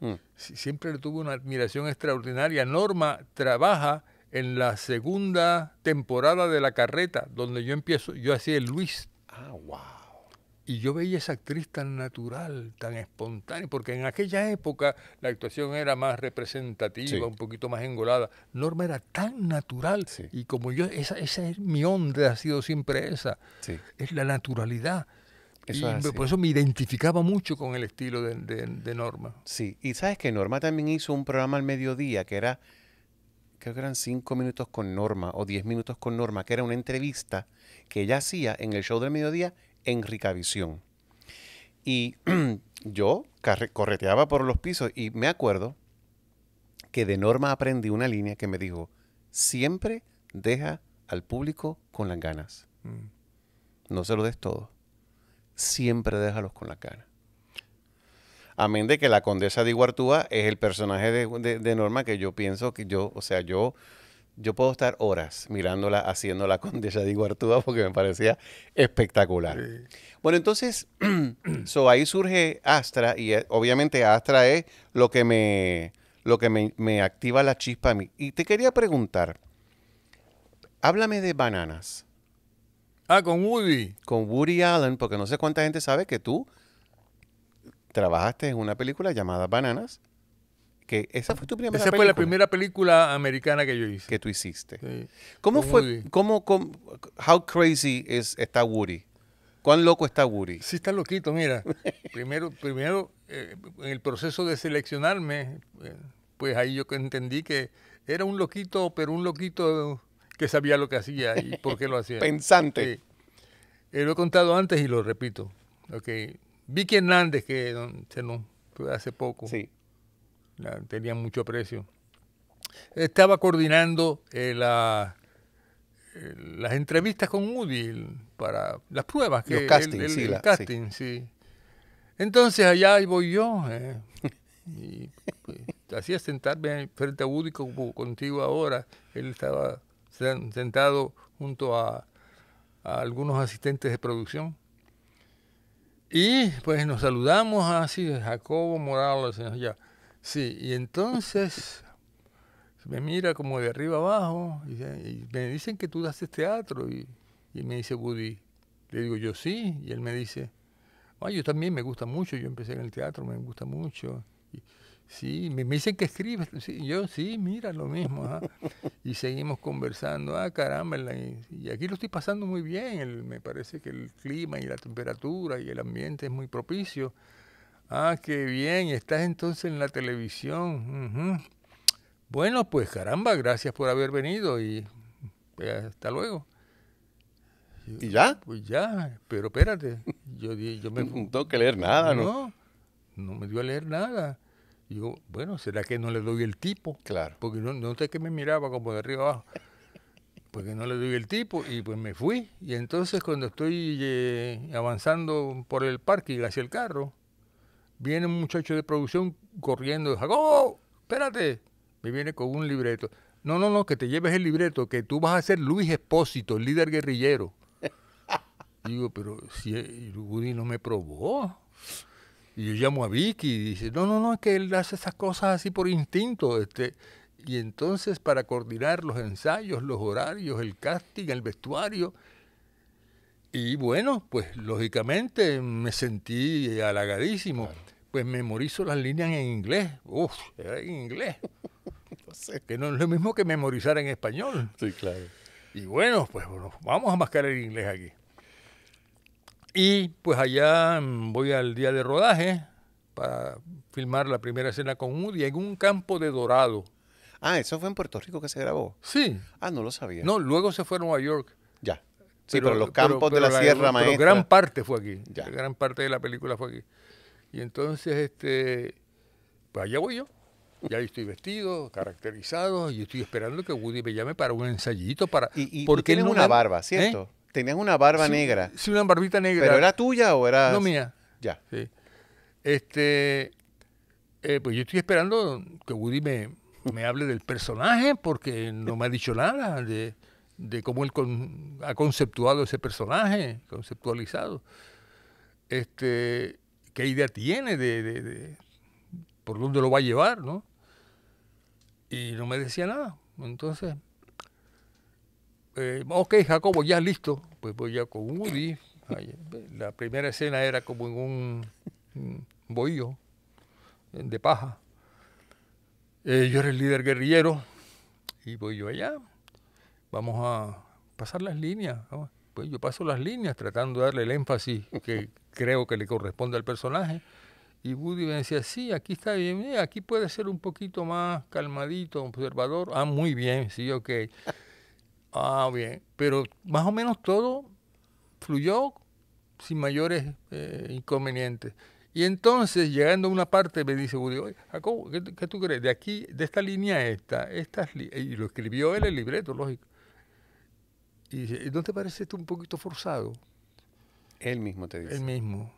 [SPEAKER 2] mm. siempre le tuve una admiración extraordinaria. Norma trabaja en la segunda temporada de La Carreta, donde yo empiezo, yo hacía el Luis. Ah, wow. Y yo veía esa actriz tan natural, tan espontánea, porque en aquella época la actuación era más representativa, un poquito más engolada. Norma era tan natural. Y como yo, esa, esa es mi onda, ha sido siempre esa. Es la naturalidad. por eso me identificaba mucho con el estilo
[SPEAKER 1] de, de Norma. Sí, y sabes que Norma también hizo un programa al mediodía que era creo que eran cinco minutos con Norma o diez minutos con Norma, que era una entrevista que ella hacía en el show del mediodía en Ricavisión. Y yo correteaba por los pisos y me acuerdo que de Norma aprendí una línea que me dijo, siempre deja al público con las ganas. Mm. No se lo des todo. Siempre déjalos con las ganas. Amén de que la condesa de Iguartúa es el personaje de, Norma que yo pienso que yo, o sea, yo, yo puedo estar horas mirándola haciendo la condesa de Iguartúa porque me parecía espectacular. Bueno, entonces, so ahí surge Astra y eh, obviamente Astra es lo que me, lo que me, me activa la chispa a mí. Y te quería preguntar, háblame de bananas. Ah, con Woody. Con Woody Allen, porque no sé cuánta gente sabe que tú trabajaste en una película llamada Bananas, que esa fue tu primera película. Esa fue la primera película americana que yo hice. Que tú hiciste. ¿Cómo fue? Cómo, cómo, how crazy es, está Woody? ¿Cuán loco está Woody? Sí, está loquito, mira.
[SPEAKER 2] primero, primero eh, en el proceso de seleccionarme, eh, pues ahí yo entendí que era un loquito, pero un loquito que sabía lo que hacía y por qué lo hacía. Pensante. Eh, lo he contado antes y lo repito. Okay. Vicky Hernández, que se nos fue hace poco. Sí. tenía mucho aprecio. Estaba coordinando eh, eh, las entrevistas con Woody para las pruebas. Que Los castings, el, sí, casting, sí. Entonces allá voy yo. Eh, y pues, hacía sentarme frente a Woody como contigo ahora. Él estaba sentado junto a algunos asistentes de producción. Y pues nos saludamos así, ah, Jacobo Morales, ya. Sí, y entonces me mira como de arriba abajo y, me dicen que tú haces este teatro. Y, y, me dice Woody, le digo yo sí, y él me dice, ay yo también me gusta mucho, yo empecé en el teatro, me gusta mucho. Sí, me, dicen que escribes. yo, sí, mira, lo mismo. y seguimos conversando. Ah, caramba, y, aquí lo estoy pasando muy bien. me parece que el clima y la temperatura y el ambiente es muy propicio. Ah, qué bien, estás entonces en la televisión. Bueno, pues caramba, gracias por haber venido y eh, hasta luego. ¿Y ya? Pues ya, pero espérate. Yo, yo me... No tengo que leer nada, ¿no? No, no me dio a leer nada digo, bueno, ¿será que no le doy el tipo? Claro. Porque no, sé qué me miraba como de arriba abajo. Porque no le doy el tipo y pues me fui. Y entonces cuando estoy eh, avanzando por el parque y hacia el carro, viene un muchacho de producción corriendo, ¡Oh, oh, ¡Oh, espérate! Me viene con un libreto. No, no, no, que te lleves el libreto, que tú vas a ser Luis Espósito, el líder guerrillero. Digo, pero si eh, Rudy no me probó. Y yo llamo a Vicky y dice, no, no, no, es que él hace esas cosas así por instinto. Este, y entonces para coordinar los ensayos, los horarios, el casting, el vestuario. Y bueno, pues lógicamente me sentí halagadísimo. Pues memorizo las líneas en inglés. Uf, era en inglés. Que no es lo mismo que memorizar en español. Sí, claro. Y bueno, pues bueno, vamos a mascar el inglés aquí. Y pues allá mm, voy al día de rodaje para filmar la primera escena con Woody en un campo de dorado.
[SPEAKER 1] Ah, eso fue en Puerto Rico que se grabó. Sí. Ah, no lo sabía. No,
[SPEAKER 2] luego se fue a Nueva York. Ya. Sí, pero, los campos de la, Sierra Maestra. Pero gran parte fue aquí. Ya. Gran parte de la película fue aquí. Y entonces, este, pues allá voy yo. Ya estoy vestido, caracterizado, y estoy esperando que Woody me llame para un ensayito. Para, y, porque tiene una barba, ¿cierto? ¿Eh? tenías una barba negra. Sí, una barbita negra. ¿Pero era tuya o era...? No, mía. Ya. Este, eh, pues yo estoy esperando que Woody me, me hable del personaje porque no me ha dicho nada de, de cómo él ha conceptuado ese personaje, conceptualizado. Este, ¿Qué idea tiene de, de por dónde lo va a llevar, no? Y no me decía nada. Entonces, eh, ok, Jacobo, ya listo. Pues voy ya con Woody. La primera escena era como en un, boío eh, de paja. Eh, yo era el líder guerrillero y voy yo allá. Vamos a pasar las líneas. Pues yo paso las líneas tratando de darle el énfasis que creo que le corresponde al personaje. Y Woody me decía, sí, aquí está bien, aquí puede ser un poquito más calmadito, observador. Ah, muy bien, sí, ok. Ah, bien. Pero más o menos todo fluyó sin mayores eh, inconvenientes. Y entonces, llegando a una parte, me dice Woody, ¿qué, tú crees? De aquí, de esta línea a esta, y lo escribió él el libreto, lógico. Y dice, ¿no te parece esto un poquito forzado? Él mismo te dice. Él mismo.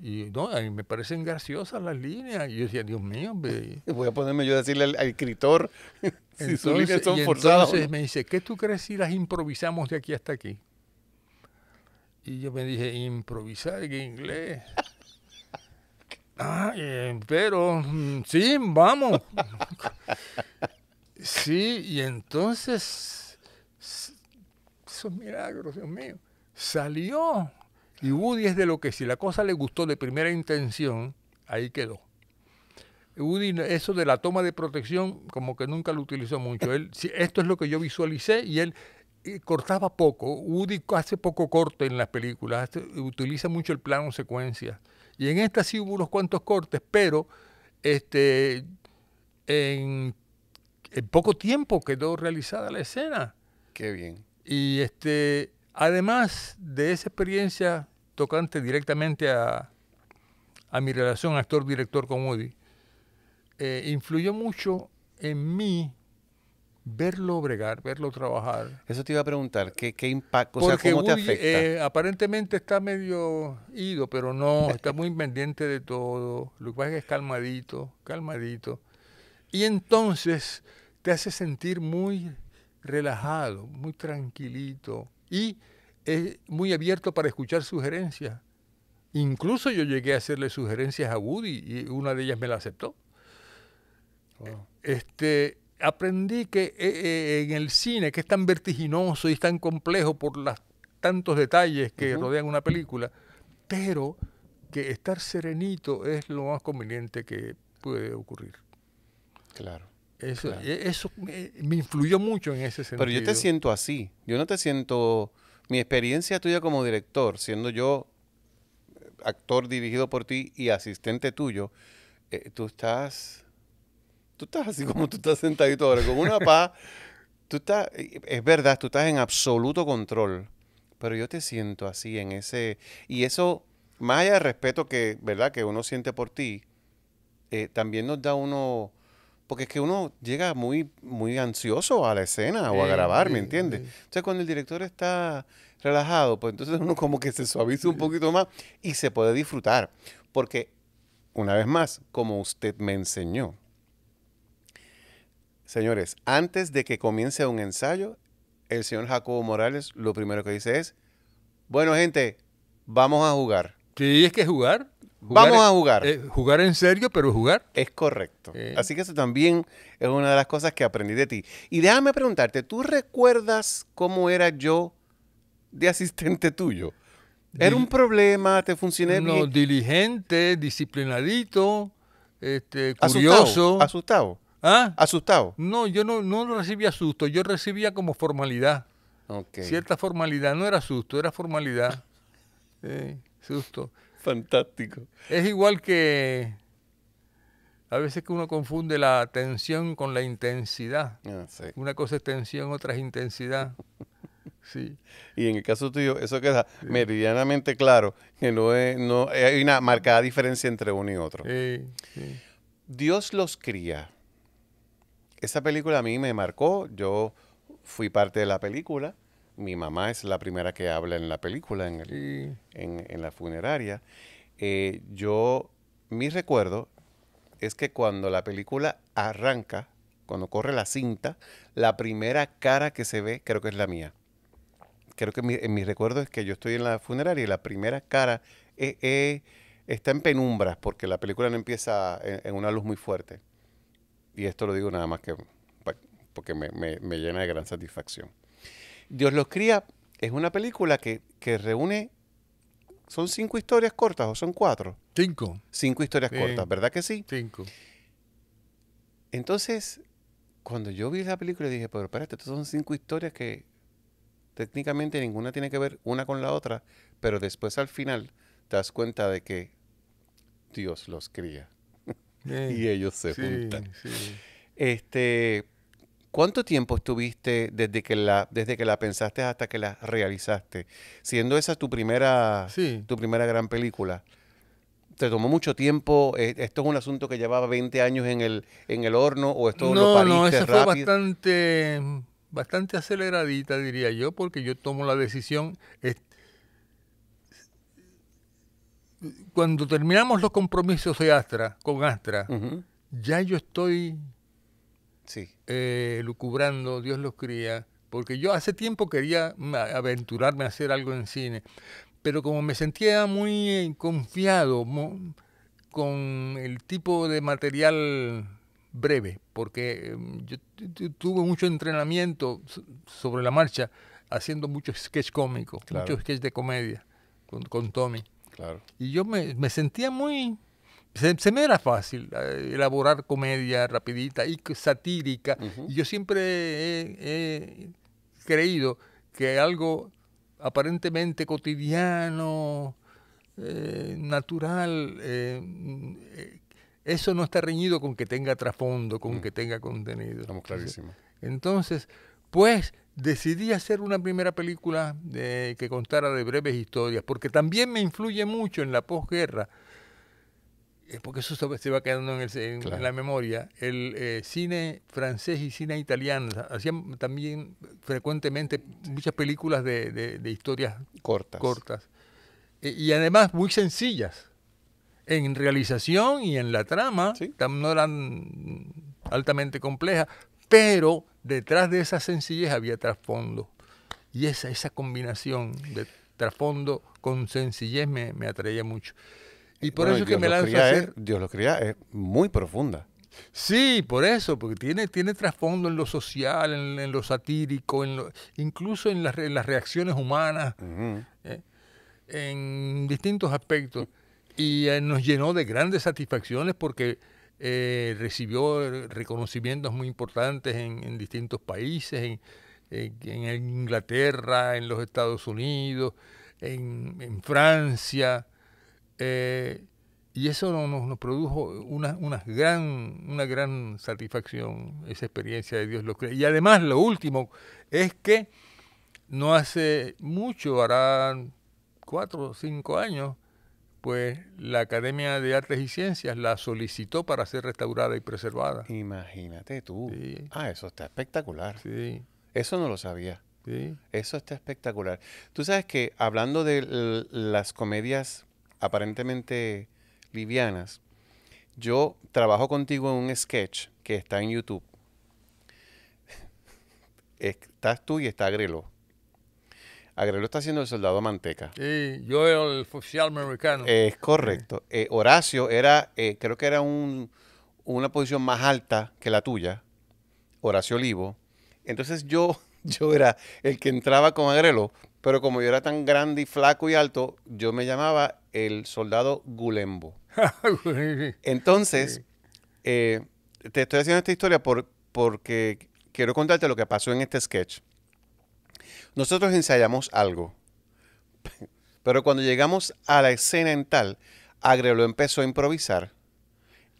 [SPEAKER 2] Y no, me parecen graciosas las líneas. Y yo decía, Dios mío, Voy a ponerme yo a decirle al, escritor
[SPEAKER 1] si sus líneas son forzadas. Entonces
[SPEAKER 2] me dice, ¿qué tú crees si las improvisamos de aquí hasta aquí? Y yo me dije, improvisar en inglés. ah, eh, pero mm, sí, vamos. sí, y entonces, esos milagros, Dios mío, salió y Woody es de lo que si la cosa le gustó de primera intención, ahí quedó. Woody, eso de la toma de protección, como que nunca lo utilizó mucho. Él, esto es lo que yo visualicé y él cortaba poco. Woody hace poco corte en las películas, utiliza mucho el plano secuencia. Y en esta sí hubo unos cuantos cortes, pero este, en, en poco tiempo quedó realizada la escena. Qué bien. Y este, además de esa experiencia tocante directamente a, mi relación actor-director con Woody, eh, influyó mucho en mí verlo bregar, verlo trabajar. Eso te iba a preguntar, ¿qué, impacto,
[SPEAKER 1] o sea, cómo te afecta? Eh,
[SPEAKER 2] aparentemente está medio ido, pero no, está muy pendiente de todo, lo que pasa es que es calmadito, calmadito. Y entonces te hace sentir muy relajado, muy tranquilito y es muy abierto para escuchar sugerencias. Incluso yo llegué a hacerle sugerencias a Woody y una de ellas me la aceptó. Este, aprendí que eh, eh, en el cine, que es tan vertiginoso y tan complejo por los tantos detalles que rodean una película, pero que estar serenito es lo más conveniente que puede ocurrir.
[SPEAKER 1] Claro. Eso,
[SPEAKER 2] eh, me, me, influyó mucho en ese sentido. Pero yo te
[SPEAKER 1] siento así. Yo no te siento mi experiencia tuya como director, siendo yo eh, actor dirigido por ti y asistente tuyo, eh, tú estás, tú estás así como tú estás sentadito ahora, con una paz, tú eh, es verdad, tú estás en absoluto control, pero yo te siento así en ese, y eso, más allá del respeto que, ¿verdad?, que uno siente por ti, también nos da uno porque es que uno llega muy, muy ansioso a la escena o a grabar, ¿me entiendes? Entonces cuando el director está relajado, pues entonces uno como que se suaviza un poquito más y se puede disfrutar. Porque, una vez más, como usted me enseñó, señores, antes de que comience un ensayo, el señor Jacobo Morales lo primero que dice es, bueno gente, vamos a jugar. Sí, es que jugar vamos a jugar. Eh, jugar en serio, pero jugar. Es correcto. Eh. Así que eso también es una de las cosas que aprendí de ti. Y déjame preguntarte, ¿tú recuerdas cómo era yo de asistente tuyo? ¿Era un problema? ¿Te funcioné bien? No, diligente, disciplinadito, este, curioso. Asustado. ¿Ah? ¿Asustado?
[SPEAKER 2] No, yo no, recibía susto, yo recibía como formalidad.
[SPEAKER 1] Okay. Cierta
[SPEAKER 2] formalidad, no era susto, era formalidad. Eh, susto. Fantástico. Es igual que a veces que uno confunde la tensión con la
[SPEAKER 1] intensidad. Ah,
[SPEAKER 2] una cosa es tensión, otra es intensidad.
[SPEAKER 1] Sí. Y en el caso tuyo, eso queda meridianamente claro, que no, es, no eh, hay una marcada diferencia entre uno y otro. Dios los cría. Esa película a mí me marcó, yo fui parte de la película, mi mamá es la primera que habla en la película, en, la funeraria. Eh, yo, mi recuerdo es que cuando la película arranca, cuando corre la cinta, la primera cara que se ve creo que es la mía. Creo que mi, en mi recuerdo es que yo estoy en la funeraria y la primera cara eh, eh, está en penumbras porque la película no empieza en, una luz muy fuerte. Y esto lo digo nada más que porque me llena de gran satisfacción. Dios los cría es una película que, reúne. Son cinco historias cortas o son cuatro. Cinco. Cinco historias cortas, ¿verdad que sí? Cinco. Entonces, cuando yo vi la película dije, pero espérate, estas son cinco historias que técnicamente ninguna tiene que ver una con la otra, pero después al final te das cuenta de que Dios los cría. y ellos se juntan. Este, ¿Cuánto tiempo estuviste desde que la, desde que la pensaste hasta que la realizaste? Siendo esa tu primera, tu primera gran película. ¿Te tomó mucho tiempo? Eh, ¿Esto es un asunto que llevaba 20 años en el, en el horno o esto no, lo No, esa fue
[SPEAKER 2] bastante, bastante aceleradita, diría yo, porque yo tomo la decisión... Cuando terminamos los compromisos de Astra, con Astra, ya yo estoy... Sí eh, lucubrando, Dios los cría, porque yo hace tiempo quería mm, aventurarme a hacer algo en cine, pero como me sentía muy confiado con el tipo de material breve, porque mm, yo tuve mucho entrenamiento sobre la marcha, haciendo muchos sketch cómicos muchos sketches de comedia con, Tommy. Claro. Y yo me sentía muy se, me era fácil eh, elaborar comedia rapidita y satírica. yo siempre he, creído que algo aparentemente cotidiano, eh, natural, eh, eso no está reñido con que tenga trasfondo, con que tenga contenido. Estamos clarísimos. Entonces, pues decidí hacer una primera película que contara de breves historias, porque también me influye mucho en la posguerra eh, porque eso se va quedando en, en, la memoria, el eh, cine francés y cine italiano. Hacían también frecuentemente muchas películas de, historias cortas. cortas. E, y además muy sencillas, en realización y en la trama, no eran altamente complejas, pero detrás de esa sencillez había trasfondo. Y esa, esa combinación de trasfondo con sencillez me atraía mucho. Y por eso que me ¿eh?
[SPEAKER 1] Dios lo cría es muy profunda. Sí, por eso, porque tiene, tiene
[SPEAKER 2] trasfondo en lo social, en, lo satírico, en incluso en, las reacciones humanas, ¿eh? en distintos aspectos. Y eh, nos llenó de grandes satisfacciones porque recibió reconocimientos muy importantes en, en distintos países, en, Inglaterra, en los Estados Unidos, en Francia eh, y eso nos, produjo una, gran, una gran satisfacción, esa experiencia de Dios lo cree. Y además lo último es que no hace mucho, harán cuatro o cinco años, pues la Academia
[SPEAKER 1] de Artes y Ciencias la solicitó para ser restaurada y preservada. Imagínate tú. Ah, eso está espectacular. Eso no lo sabía. Eso está espectacular. Tú sabes que hablando de las comedias aparentemente livianas, yo trabajo contigo en un sketch que está en YouTube. Estás tú y está Agrelo. Agrelo está haciendo el soldado manteca.
[SPEAKER 2] Sí, yo era el oficial americano. Es
[SPEAKER 1] correcto. Eh, Horacio era, eh, creo que era una posición más alta que la tuya, Horacio Olivo. Entonces yo, yo era el que entraba con Agrelo pero como yo era tan grande y flaco y alto, yo me llamaba el soldado Gulembo. Entonces, eh, te estoy haciendo esta historia por, porque quiero contarte lo que pasó en este sketch. Nosotros ensayamos algo, pero cuando llegamos a la escena en tal, lo empezó a improvisar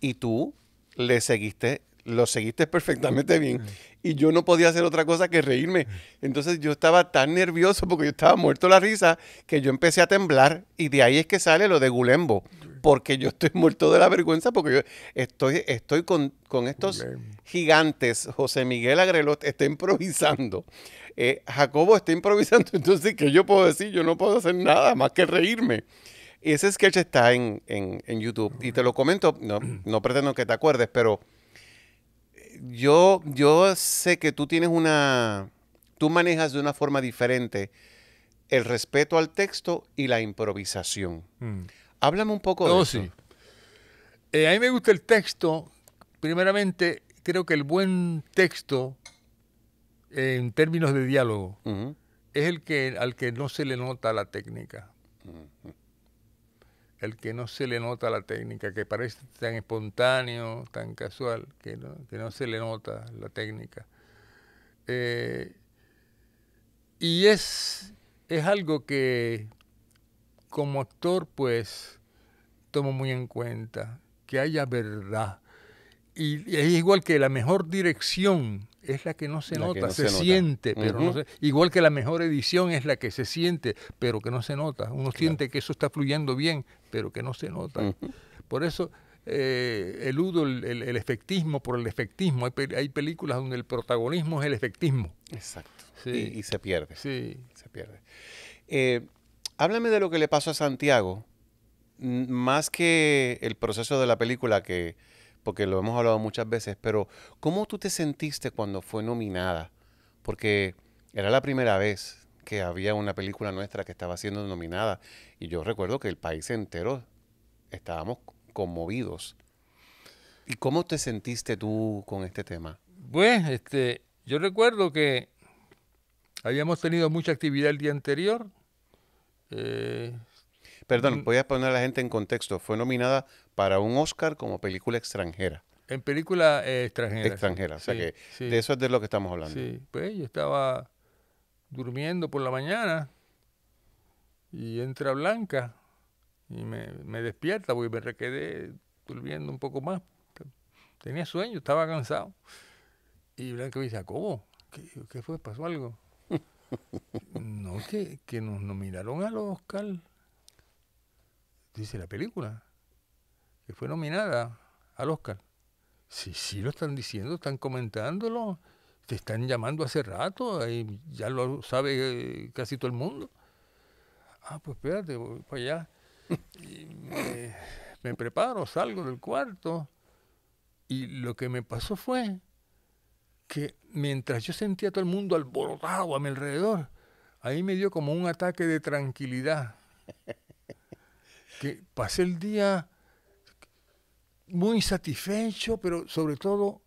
[SPEAKER 1] y tú le seguiste lo seguiste perfectamente bien. Y yo no podía hacer otra cosa que reírme. Entonces yo estaba tan nervioso porque yo estaba muerto la risa que yo empecé a temblar y de ahí es que sale lo de Gulembo. Porque yo estoy muerto de la vergüenza porque yo estoy, estoy con, con estos gigantes. José Miguel Agrelot está improvisando. Eh, Jacobo está improvisando. Entonces, ¿qué yo puedo decir? Yo no puedo hacer nada más que reírme. Y ese sketch está en, en, en YouTube. Y te lo comento, no, no pretendo que te acuerdes, pero yo, yo sé que tú tienes una, tú manejas de una forma diferente el respeto al texto y la improvisación. Mm. Háblame un poco de oh, eso. Eh, a mí me gusta el texto. Primeramente, creo que el buen
[SPEAKER 2] texto, en términos de diálogo, es el que al que no se le nota la técnica el que no se le nota la técnica, que parece tan espontáneo, tan casual, que no, se le nota la técnica. Eh, y es, es algo que como actor pues tomo muy en cuenta, que haya verdad. Y es igual que la mejor dirección es la que no se nota, se, siente, pero no se, igual que la mejor edición es la que se siente, pero que no se nota. Uno siente que eso está fluyendo bien, pero que no se nota. Por eso eh, eludo el, efectismo por el efectismo. Hay, películas donde el protagonismo es el efectismo. Exacto.
[SPEAKER 1] Y, se pierde. Sí. Se pierde. Eh, háblame de lo que le pasó a Santiago, más que el proceso de la película que porque lo hemos hablado muchas veces, pero ¿cómo tú te sentiste cuando fue nominada? Porque era la primera vez que había una película nuestra que estaba siendo nominada y yo recuerdo que el país entero estábamos conmovidos. ¿Y cómo te sentiste tú con este tema?
[SPEAKER 2] Pues, este, yo recuerdo que habíamos tenido mucha actividad el día anterior.
[SPEAKER 1] Eh, Perdón, voy a poner a la gente en contexto. Fue nominada para un Oscar como película extranjera.
[SPEAKER 2] En película eh, extranjera. Extranjera, o sea que
[SPEAKER 1] de eso es de lo que estamos hablando. Sí,
[SPEAKER 2] pues yo estaba durmiendo por la mañana y entra Blanca y me, despierta porque me quedé durmiendo un poco más. Tenía sueño, estaba cansado. Y Blanca me dice, ah, ¿cómo? ¿Qué, fue? ¿Pasó algo? no, que, que nos nominaron al Oscar. Dice la película, que fue nominada al Oscar. Sí, sí, lo están diciendo, están comentándolo, te están llamando hace rato, ahí ya lo sabe eh, casi todo el mundo. Ah, pues espérate, voy para allá. me, me preparo, salgo del cuarto. Y lo que me pasó fue que mientras yo sentía a todo el mundo alborotado a mi alrededor, ahí me dio como un ataque de tranquilidad que pasé el día muy satisfecho, pero sobre todo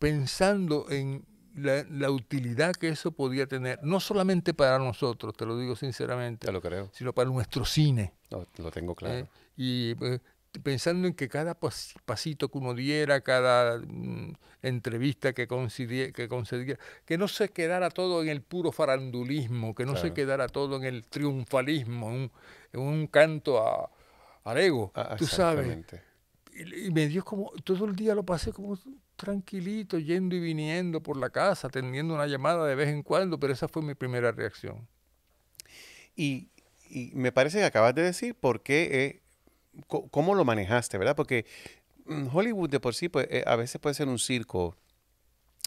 [SPEAKER 2] pensando en la, utilidad que eso podía tener, no solamente para nosotros, te lo digo sinceramente, lo creo. sino para nuestro cine. lo tengo claro. Eh, y eh, pensando en que cada pasito que uno diera, cada mm, entrevista que, que concediera, que no se quedara todo en el puro farandulismo, que no se quedara todo en el triunfalismo, en un canto a, ego ah, tú sabes. Y, me dio como, todo el día lo pasé como tranquilito, yendo y viniendo por la casa, atendiendo una llamada de vez en cuando, pero esa fue mi primera reacción.
[SPEAKER 1] Y, me parece que acabas de decir por qué, eh, cómo lo manejaste, ¿verdad? Porque mm, Hollywood de por sí pues, eh, a veces puede ser un circo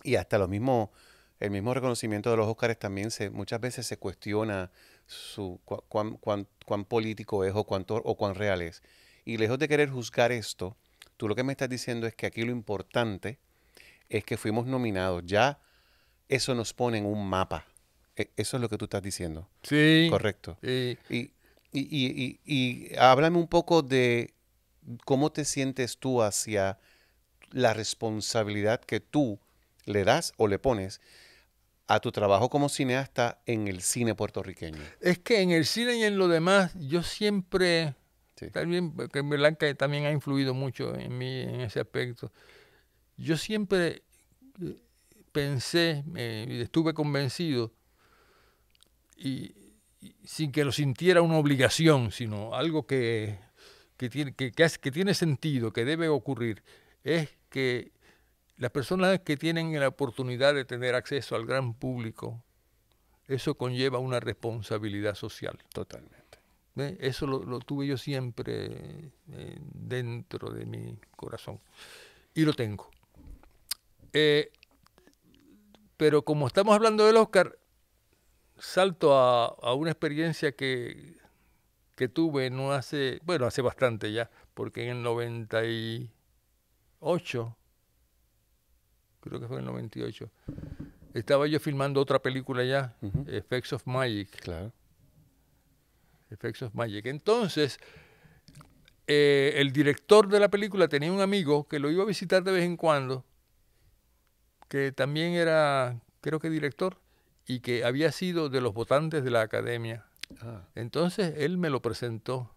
[SPEAKER 1] y hasta lo mismo, el mismo reconocimiento de los Óscares también se, muchas veces se cuestiona su, cuán, político es o, o cuán real es. Y lejos de querer juzgar esto, tú lo que me estás diciendo es que aquí lo importante es que fuimos nominados. Ya eso nos pone en un mapa. E, eso es lo que tú estás diciendo. Sí. Correcto. Y, y, háblame un poco de cómo te sientes tú hacia la responsabilidad que tú le das o le pones a tu trabajo como cineasta en el cine puertorriqueño?
[SPEAKER 2] Es que en el cine y en lo demás, yo siempre, en también, que Blanca también ha influido mucho en mí en ese aspecto, yo siempre eh, pensé eh, y estuve convencido, y, sin que lo sintiera una obligación, sino algo que, tiene, que tiene sentido, que debe ocurrir, es que las personas que tienen la oportunidad de tener acceso al gran público, eso conlleva una responsabilidad social. Totalmente. Eso lo, tuve yo siempre eh, dentro de mi corazón. Y lo tengo. Eh, pero como estamos hablando del Oscar, salto a, una experiencia que, que, tuve no hace, bueno, hace bastante ya, porque en el 98 creo que fue en el 98. Estaba yo filmando otra película ya, Effects of Magic. Claro. Effects of Magic. Entonces, eh, el director de la película tenía un amigo que lo iba a visitar de vez en cuando, que también era, creo que director, y que había sido de los votantes de la academia. Ah. Entonces él me lo presentó.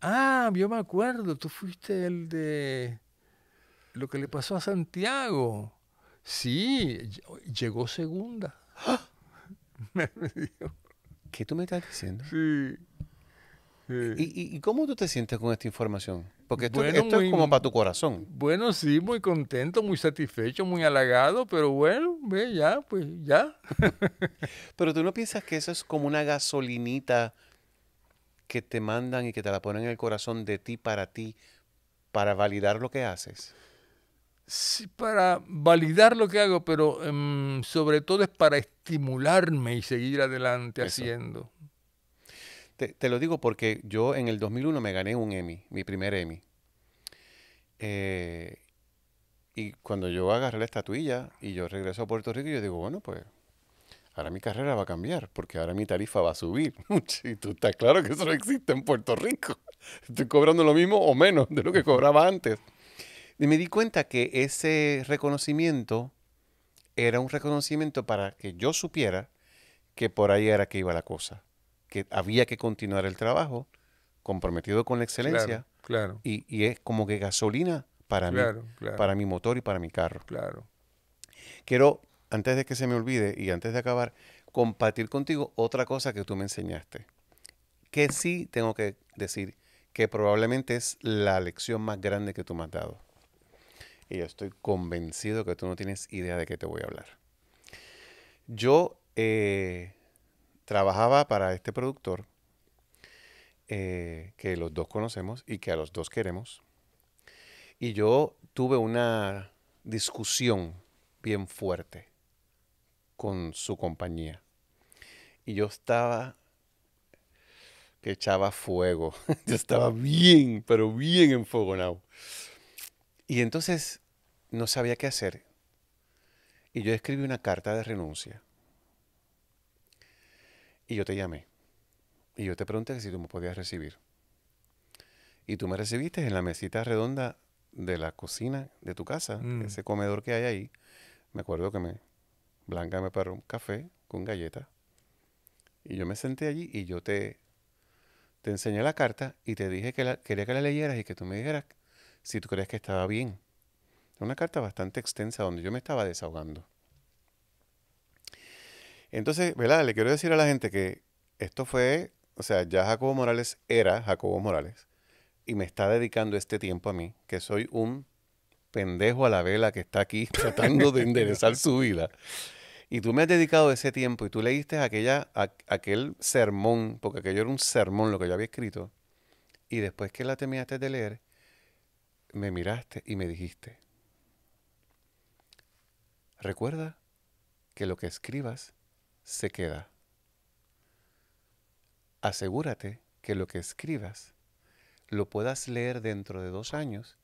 [SPEAKER 2] Ah, yo me acuerdo, tú fuiste el de lo que le pasó a Santiago. Sí,
[SPEAKER 1] llegó segunda. ¿Qué tú me estás diciendo? Sí. ¿Y, cómo tú te sientes con esta información? Porque esto, es como para tu corazón.
[SPEAKER 2] Bueno, sí, muy contento, muy satisfecho, muy halagado, pero
[SPEAKER 1] bueno, ve, ya, pues ya. pero tú no piensas que eso es como una gasolinita que te mandan y que te la ponen en el corazón de ti para ti, para validar lo que haces.
[SPEAKER 2] Sí, para validar lo que hago, pero em, sobre todo es para estimularme y seguir adelante haciendo.
[SPEAKER 1] Te, lo digo porque yo en el 2001 me gané un Emmy, mi primer Emmy. Eh, y cuando yo agarré la estatuilla y yo regreso a Puerto Rico, yo digo, bueno, pues ahora mi carrera va a cambiar, porque ahora mi tarifa va a subir. y tú estás claro que eso no existe en Puerto Rico. Estoy cobrando lo mismo o menos de lo que cobraba antes. Y me di cuenta que ese reconocimiento era un reconocimiento para que yo supiera que por ahí era que iba la cosa, que había que continuar el trabajo comprometido con la excelencia. Claro, Y, es como que gasolina para mí, para mi motor y para mi carro. Claro. Quiero, antes de que se me olvide y antes de acabar, compartir contigo otra cosa que tú me enseñaste, que sí tengo que decir que probablemente es la lección más grande que tú me has dado. Y estoy convencido que tú no tienes idea de qué te voy a hablar. Yo eh, trabajaba para este productor eh, que los dos conocemos y que a los dos queremos. Y yo tuve una discusión bien fuerte con su compañía. Y yo estaba que echaba fuego. yo estaba bien, pero bien enfogonado. Y entonces no sabía qué hacer. Y yo escribí una carta de renuncia. Y yo te llamé. Y yo te pregunté si tú me podías recibir. Y tú me recibiste en la mesita redonda de la cocina de tu casa, mm. ese comedor que hay ahí. Me acuerdo que me Blanca me paró un café con galleta. Y yo me senté allí y yo te, te enseñé la carta y te dije que quería que la leyeras y que tú me dijeras si tú creías que estaba bien. Una carta bastante extensa donde yo me estaba desahogando. Entonces, ¿verdad? Le quiero decir a la gente que esto fue, o sea, ya Jacobo Morales era Jacobo Morales y me está dedicando este tiempo a mí, que soy un pendejo a la vela que está aquí tratando de enderezar su vida. Y tú me has dedicado ese tiempo y tú leíste aquella, aquel sermón, porque aquello era un sermón lo que yo había escrito, y después que la terminaste de leer, me miraste y me dijiste, Recuerda que lo que escribas se queda. Asegúrate que lo que escribas lo puedas leer dentro de dos años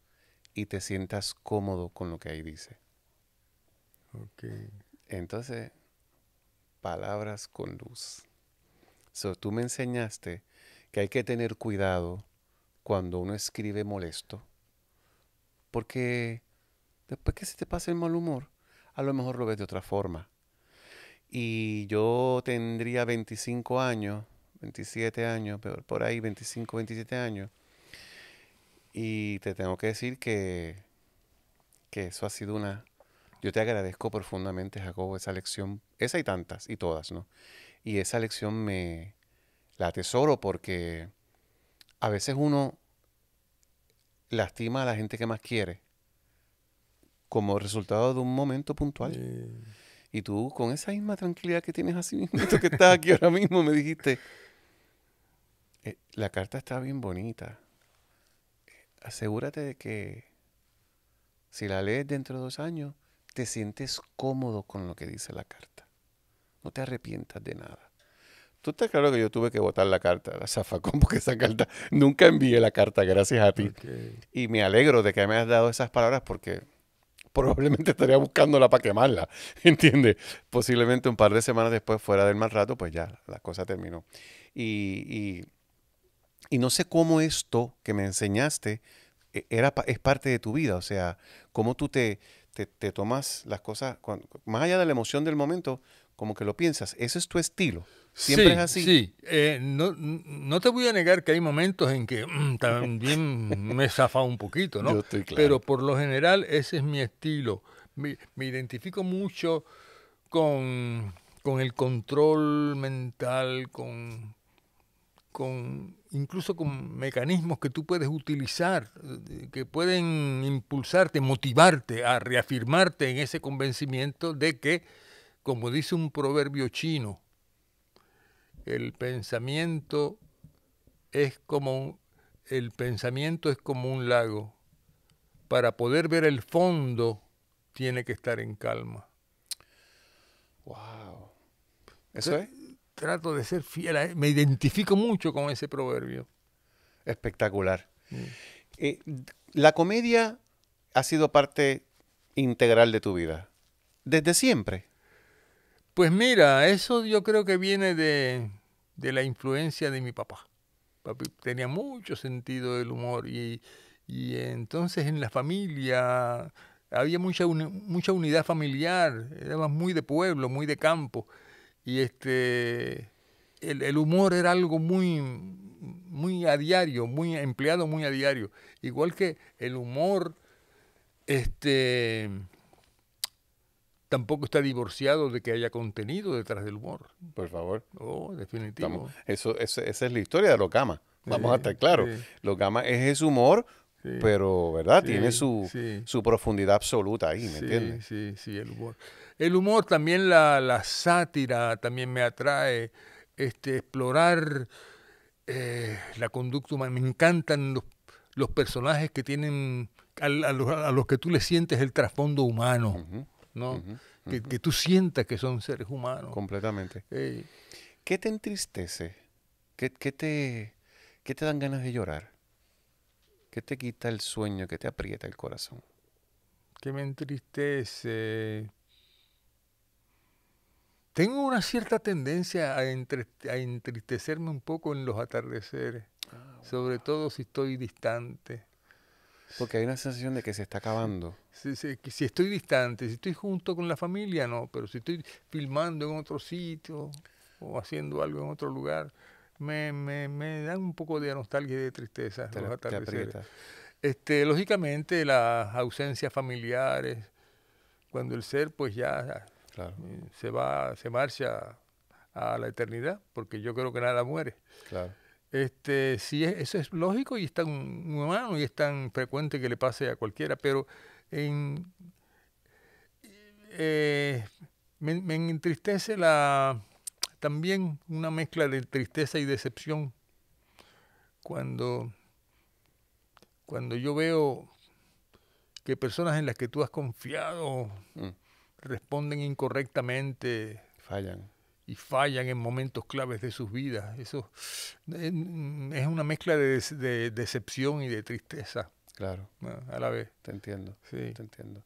[SPEAKER 1] y te sientas cómodo con lo que ahí dice. Ok. Entonces, palabras con luz. tú me enseñaste que hay que tener cuidado cuando uno escribe molesto, porque después que se te pasa el mal humor, a lo mejor lo ves de otra forma. Y yo tendría 25 años, 27 años, por ahí 25, 27 años. Y te tengo que decir que, que eso ha sido una... Yo te agradezco profundamente, Jacobo, esa lección, esa y tantas, y todas, ¿no? Y esa lección me la atesoro porque a veces uno lastima a la gente que más quiere como resultado de un momento puntual. Y tú, con esa misma tranquilidad que tienes así mismo, que estás aquí ahora mismo, me dijiste, eh, la carta está bien bonita. asegúrate de que si la lees dentro de dos años, te sientes cómodo con lo que dice la carta. No te arrepientas de nada. Tú estás claro que yo tuve que votar la carta, la zafacón, porque esa carta, nunca envié la carta, gracias a ti. Y me alegro de que me hayas dado esas palabras porque probablemente estaría buscándola para quemarla, ¿entiendes? Posiblemente un par de semanas después, fuera del mal rato, pues ya la cosa terminó. Y, y, no sé cómo esto que me enseñaste eh, era, es parte de tu vida, o sea, cómo tú te, te, tomas las cosas, más allá de la emoción del momento, como que lo piensas, ese es tu estilo. Siempre es así. Sí,
[SPEAKER 2] eh, no, te voy a negar que hay momentos en que mm, también me he zafado un poquito, ¿no? Pero por lo general ese es mi estilo. Me, identifico mucho con, el control mental, con, con incluso con mecanismos que tú puedes utilizar, que pueden impulsarte, motivarte a reafirmarte en ese convencimiento de que, como dice un proverbio chino, el pensamiento es como un, el pensamiento es como un lago. Para poder ver el fondo tiene que estar en calma. Wow. ¿Eso es? Trato de ser fiel, me identifico mucho con ese proverbio.
[SPEAKER 1] Espectacular. Mm. Eh, la comedia ha sido parte integral de tu vida, desde siempre. Pues mira, eso yo creo que viene de, de la
[SPEAKER 2] influencia de mi papá. tenía mucho sentido del humor y, entonces en la familia había mucha, mucha unidad familiar, era muy de pueblo, muy de campo y este, el, el, humor era algo muy, muy a diario, muy empleado muy a diario, igual que el humor este, tampoco está divorciado de que haya contenido detrás del humor. Por favor. Oh, definitivo.
[SPEAKER 1] eso, esa es la historia de Locama. Vamos a estar claros. Locama es ese humor, pero, ¿verdad? Tiene su, profundidad absoluta ahí, ¿me entiendes?
[SPEAKER 2] Sí, sí, el humor. El humor, también la, la sátira, también me atrae. Este, explorar eh, la conducta humana. Me encantan los, los personajes que tienen, a, los, que tú le sientes el trasfondo humano.
[SPEAKER 1] Que, tú sientas que son seres humanos. Completamente. ¿Qué te entristece? ¿Qué, te, dan ganas de llorar? ¿Qué te quita el sueño? ¿Qué te aprieta el corazón?
[SPEAKER 2] ¿Qué me entristece? Tengo una cierta tendencia a, entristecerme un poco en los atardeceres, ah, sobre todo si estoy distante.
[SPEAKER 1] Porque hay una sensación de que se está acabando.
[SPEAKER 2] Si, si, estoy distante, si estoy junto con la familia, no, pero si estoy filmando en otro sitio o haciendo algo en otro lugar, me, me, me un poco de nostalgia y de tristeza. este, lógicamente, las ausencias familiares, cuando el ser pues ya se va, se marcha a la eternidad, porque yo creo que nada muere. Claro. Este, sí, eso es lógico y es tan humano y es tan frecuente que le pase a cualquiera, pero en, eh, me, entristece la, también una mezcla de tristeza y decepción cuando, cuando yo veo que personas en las que tú has confiado mm. responden incorrectamente. Fallan y fallan en momentos claves de sus vidas. Eso es una mezcla de, decepción y de tristeza. Claro.
[SPEAKER 1] Ah, a la vez. Te entiendo. Sí. Te entiendo.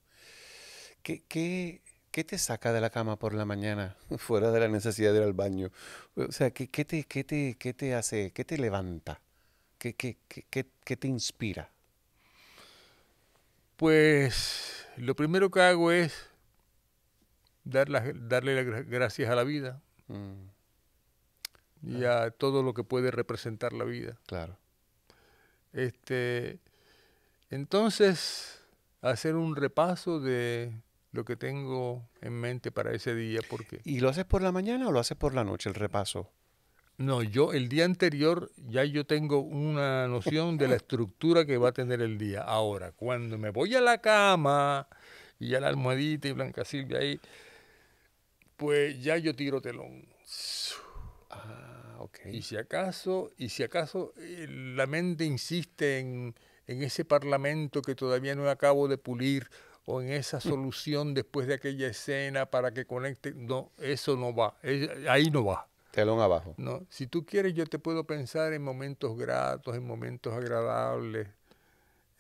[SPEAKER 1] ¿Qué, qué, ¿Qué te saca de la cama por la mañana, fuera de la necesidad de ir al baño? O sea, ¿qué, qué te, qué, te, qué te hace, qué te levanta? ¿Qué, qué, qué, qué te inspira? Pues lo primero que hago es
[SPEAKER 2] dar darle las gracias a la vida, Mm. Y a todo lo que puede representar la vida. Claro. Este, entonces, hacer un repaso de lo que tengo en mente para ese día. Porque
[SPEAKER 1] ¿Y lo haces por la mañana o lo haces por la noche, el repaso? No, yo
[SPEAKER 2] el día anterior ya yo tengo una noción de la estructura que va a tener el día. Ahora, cuando me voy a la cama y a la almohadita y Blanca Silvia ahí, pues ya yo tiro telón. Ah, okay. Y si acaso, y si acaso eh, la mente insiste en, en ese parlamento que todavía no acabo de pulir o en esa mm. solución después de aquella escena para que conecte, no, eso no va, eh, ahí no va. Telón abajo. No, si tú quieres yo te puedo pensar en momentos gratos, en momentos agradables,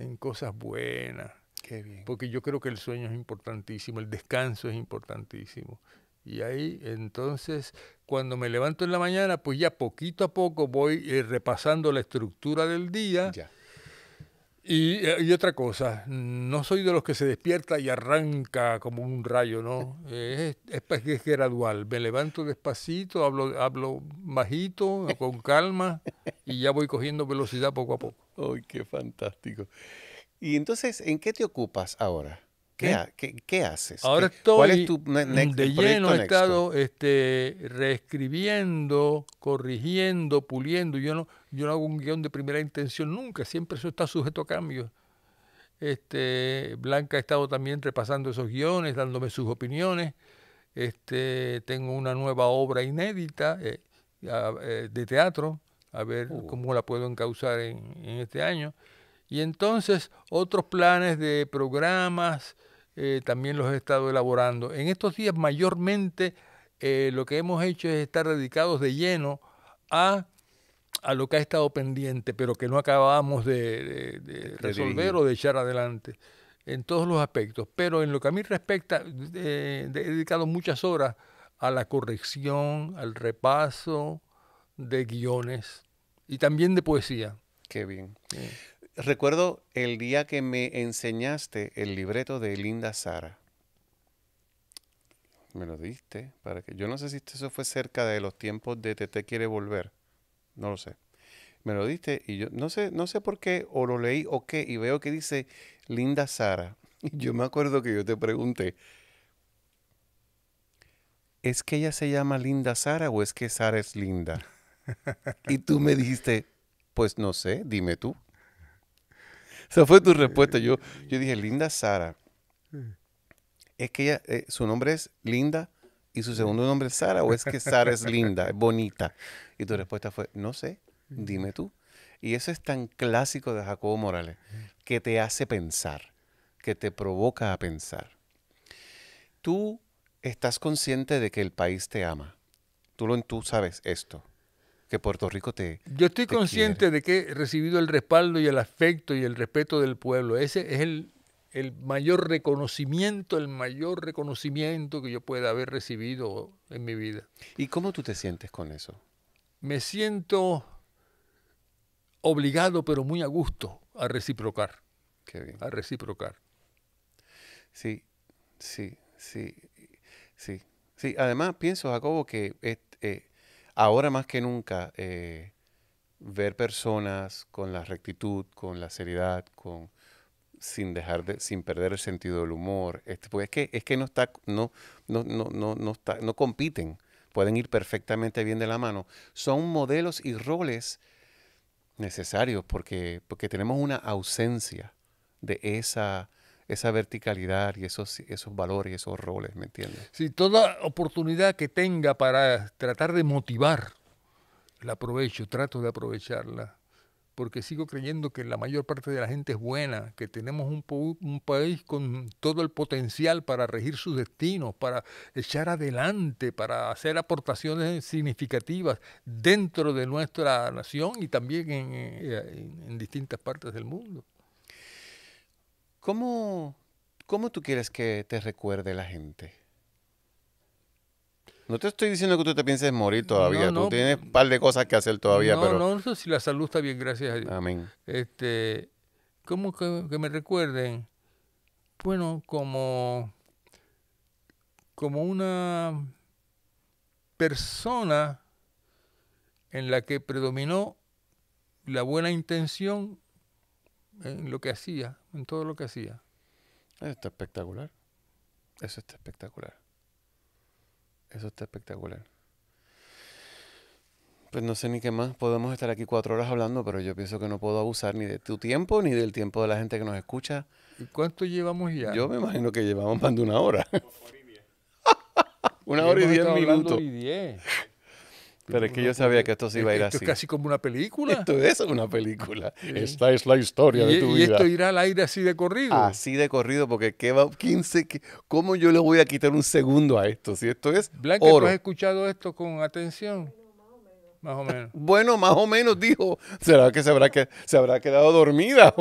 [SPEAKER 2] en cosas buenas. Qué bien. Porque yo creo que el sueño es importantísimo, el descanso es importantísimo. Y ahí entonces, cuando me levanto en la mañana, pues ya poquito a poco voy eh, repasando la estructura del día. Eh, y, otra cosa, no soy de los que se despierta y arranca como un rayo, ¿no? Eh, es, es, es gradual. Me levanto despacito, hablo, hablo bajito, con
[SPEAKER 1] calma, y ya voy cogiendo velocidad poco a poco. ¡Ay, qué fantástico! Y entonces, ¿en qué te ocupas ahora? ¿Eh? ¿Qué, haces? Ahora estoy de lleno, he estado
[SPEAKER 2] este, reescribiendo, corrigiendo, puliendo. Yo no, yo no hago un guión de primera intención nunca, siempre eso está sujeto a cambios. Este, Blanca ha estado también repasando esos guiones, dándome sus opiniones. Este, tengo una nueva obra inédita eh, eh, de teatro, a ver uh. cómo la puedo encauzar en este año. Y entonces otros planes de programas eh, también los he estado elaborando. En estos días mayormente eh, lo que hemos hecho es estar dedicados de lleno a, lo que ha estado pendiente, pero que no acabamos de, resolver o de echar adelante en todos los aspectos. Pero en lo que a mí respecta, eh, he dedicado muchas horas a la corrección, al repaso de guiones y también de poesía.
[SPEAKER 1] Qué bien recuerdo el día que me enseñaste el libreto de Linda Sara. Me lo diste para que. Yo no sé si eso fue cerca de los tiempos de Te quiere volver. No lo sé. Me lo diste y yo no sé, no sé por qué, o lo leí o qué, y veo que dice Linda Sara. Y yo me acuerdo que yo te pregunté. ¿Es que ella se llama Linda Sara o es que Sara es linda? y tú me dijiste, pues no sé, dime tú. Esa fue tu respuesta. Yo, yo dije, Linda Sara. Mm. Es que eh, su nombre es Linda y su mm. segundo nombre es Sara, o es que Sara es linda, es bonita. Y tu mm. respuesta fue, no sé, dime tú. Y eso es tan clásico de Jacobo Morales, que te hace pensar, que te provoca a pensar. Tú estás consciente de que el país te ama. Tú, lo, tú sabes esto que Puerto Rico te... Yo estoy consciente
[SPEAKER 2] de que he recibido el respaldo y el afecto y el respeto del pueblo. Ese es el, mayor reconocimiento, el mayor reconocimiento que yo pueda haber recibido en mi vida. ¿Y cómo tú te sientes con eso? Me siento obligado, pero muy a gusto, a reciprocar. Qué
[SPEAKER 1] bien. A reciprocar. Sí, sí, sí, sí, sí. Además, pienso, Jacobo, que ahora más que nunca, eh, ver personas con la rectitud, con la seriedad, con sin dejar de, sin perder el sentido del humor, este, porque es que, es que no está, no, está, no compiten, pueden ir perfectamente bien de la mano. Son modelos y roles necesarios porque, porque tenemos una ausencia de esa esa verticalidad y esos, esos valores y esos roles, ¿me entiendes? Sí,
[SPEAKER 2] toda oportunidad que tenga para tratar de motivar, la aprovecho, trato de aprovecharla, porque sigo creyendo que la mayor parte de la gente es buena, que tenemos un, país con todo el potencial para regir sus destinos, para echar adelante, para hacer aportaciones significativas dentro de nuestra nación y también en distintas partes del mundo.
[SPEAKER 1] ¿Cómo, ¿Cómo tú quieres que te recuerde la gente? No te estoy diciendo que tú te pienses morir todavía. Tú tienes un par de cosas que hacer todavía. No, pero... no,
[SPEAKER 2] no, si la salud está bien, gracias a Dios. Amén. Este, ¿Cómo que, me recuerden? Bueno, como, como una persona en la que predominó la buena intención en lo que hacía, en todo lo que hacía.
[SPEAKER 1] Eso está espectacular. Eso está espectacular. Eso está espectacular. Pues no sé ni qué más. Podemos estar aquí cuatro horas hablando, pero yo pienso que no puedo abusar ni de tu tiempo ni del tiempo de la gente que nos escucha.
[SPEAKER 2] ¿Y cuánto llevamos ya? Yo me imagino
[SPEAKER 1] que llevamos más de una hora.
[SPEAKER 2] una hora y diez minutos. Y diez.
[SPEAKER 1] Pero es que yo sabía que esto se iba a ir así. Esto es casi como una película. Esto es una película. Esta es la historia de tu vida. Y esto irá al aire así de corrido. Así de corrido, porque ¿qué va 15? ¿Cómo yo le voy a quitar un segundo a esto? Si esto es Blanca, has
[SPEAKER 2] escuchado esto con atención? Más o menos. Bueno, más o
[SPEAKER 1] menos, dijo. ¿Será que se habrá, que, se habrá quedado dormida?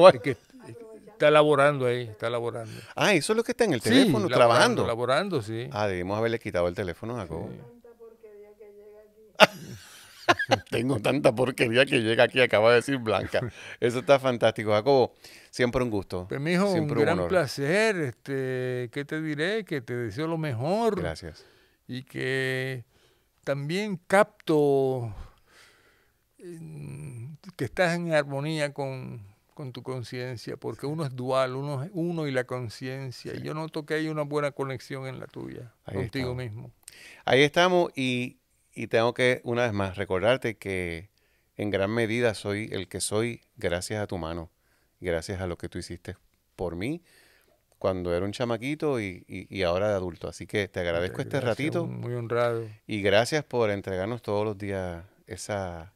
[SPEAKER 1] está
[SPEAKER 2] elaborando ahí, está laborando.
[SPEAKER 1] Ah, eso es lo que está en el teléfono, trabajando. Laborando, sí. Ah, debimos haberle quitado el teléfono a Jacobo. Tengo tanta porquería que llega aquí, acaba de decir Blanca. Eso está fantástico. Jacobo, siempre un gusto. Pues, Mi hijo, un gran
[SPEAKER 2] placer. Este, ¿Qué te diré? Que te deseo lo mejor. Gracias. Y que también capto mm, que estás en armonía con, con tu conciencia, porque uno es dual, uno es uno y la conciencia. Y Yo noto que hay una buena conexión en la tuya, contigo mismo.
[SPEAKER 1] Ahí estamos y y tengo que, una vez más, recordarte que en gran medida soy el que soy gracias a tu mano, gracias a lo que tú hiciste por mí cuando era un chamaquito y, ahora de adulto. Así que te agradezco este ratito. Muy honrado. Y gracias por entregarnos todos los días esa,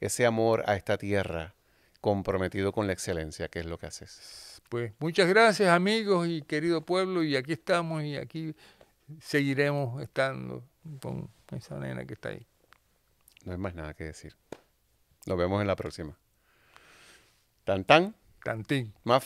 [SPEAKER 1] ese amor a esta tierra comprometido con la excelencia, que es lo que haces. Pues
[SPEAKER 2] muchas gracias amigos y querido pueblo y aquí estamos y aquí seguiremos
[SPEAKER 1] estando con esa nena que está ahí. No hay más nada que decir. Nos vemos en la próxima. Tan tan. Tantín. Más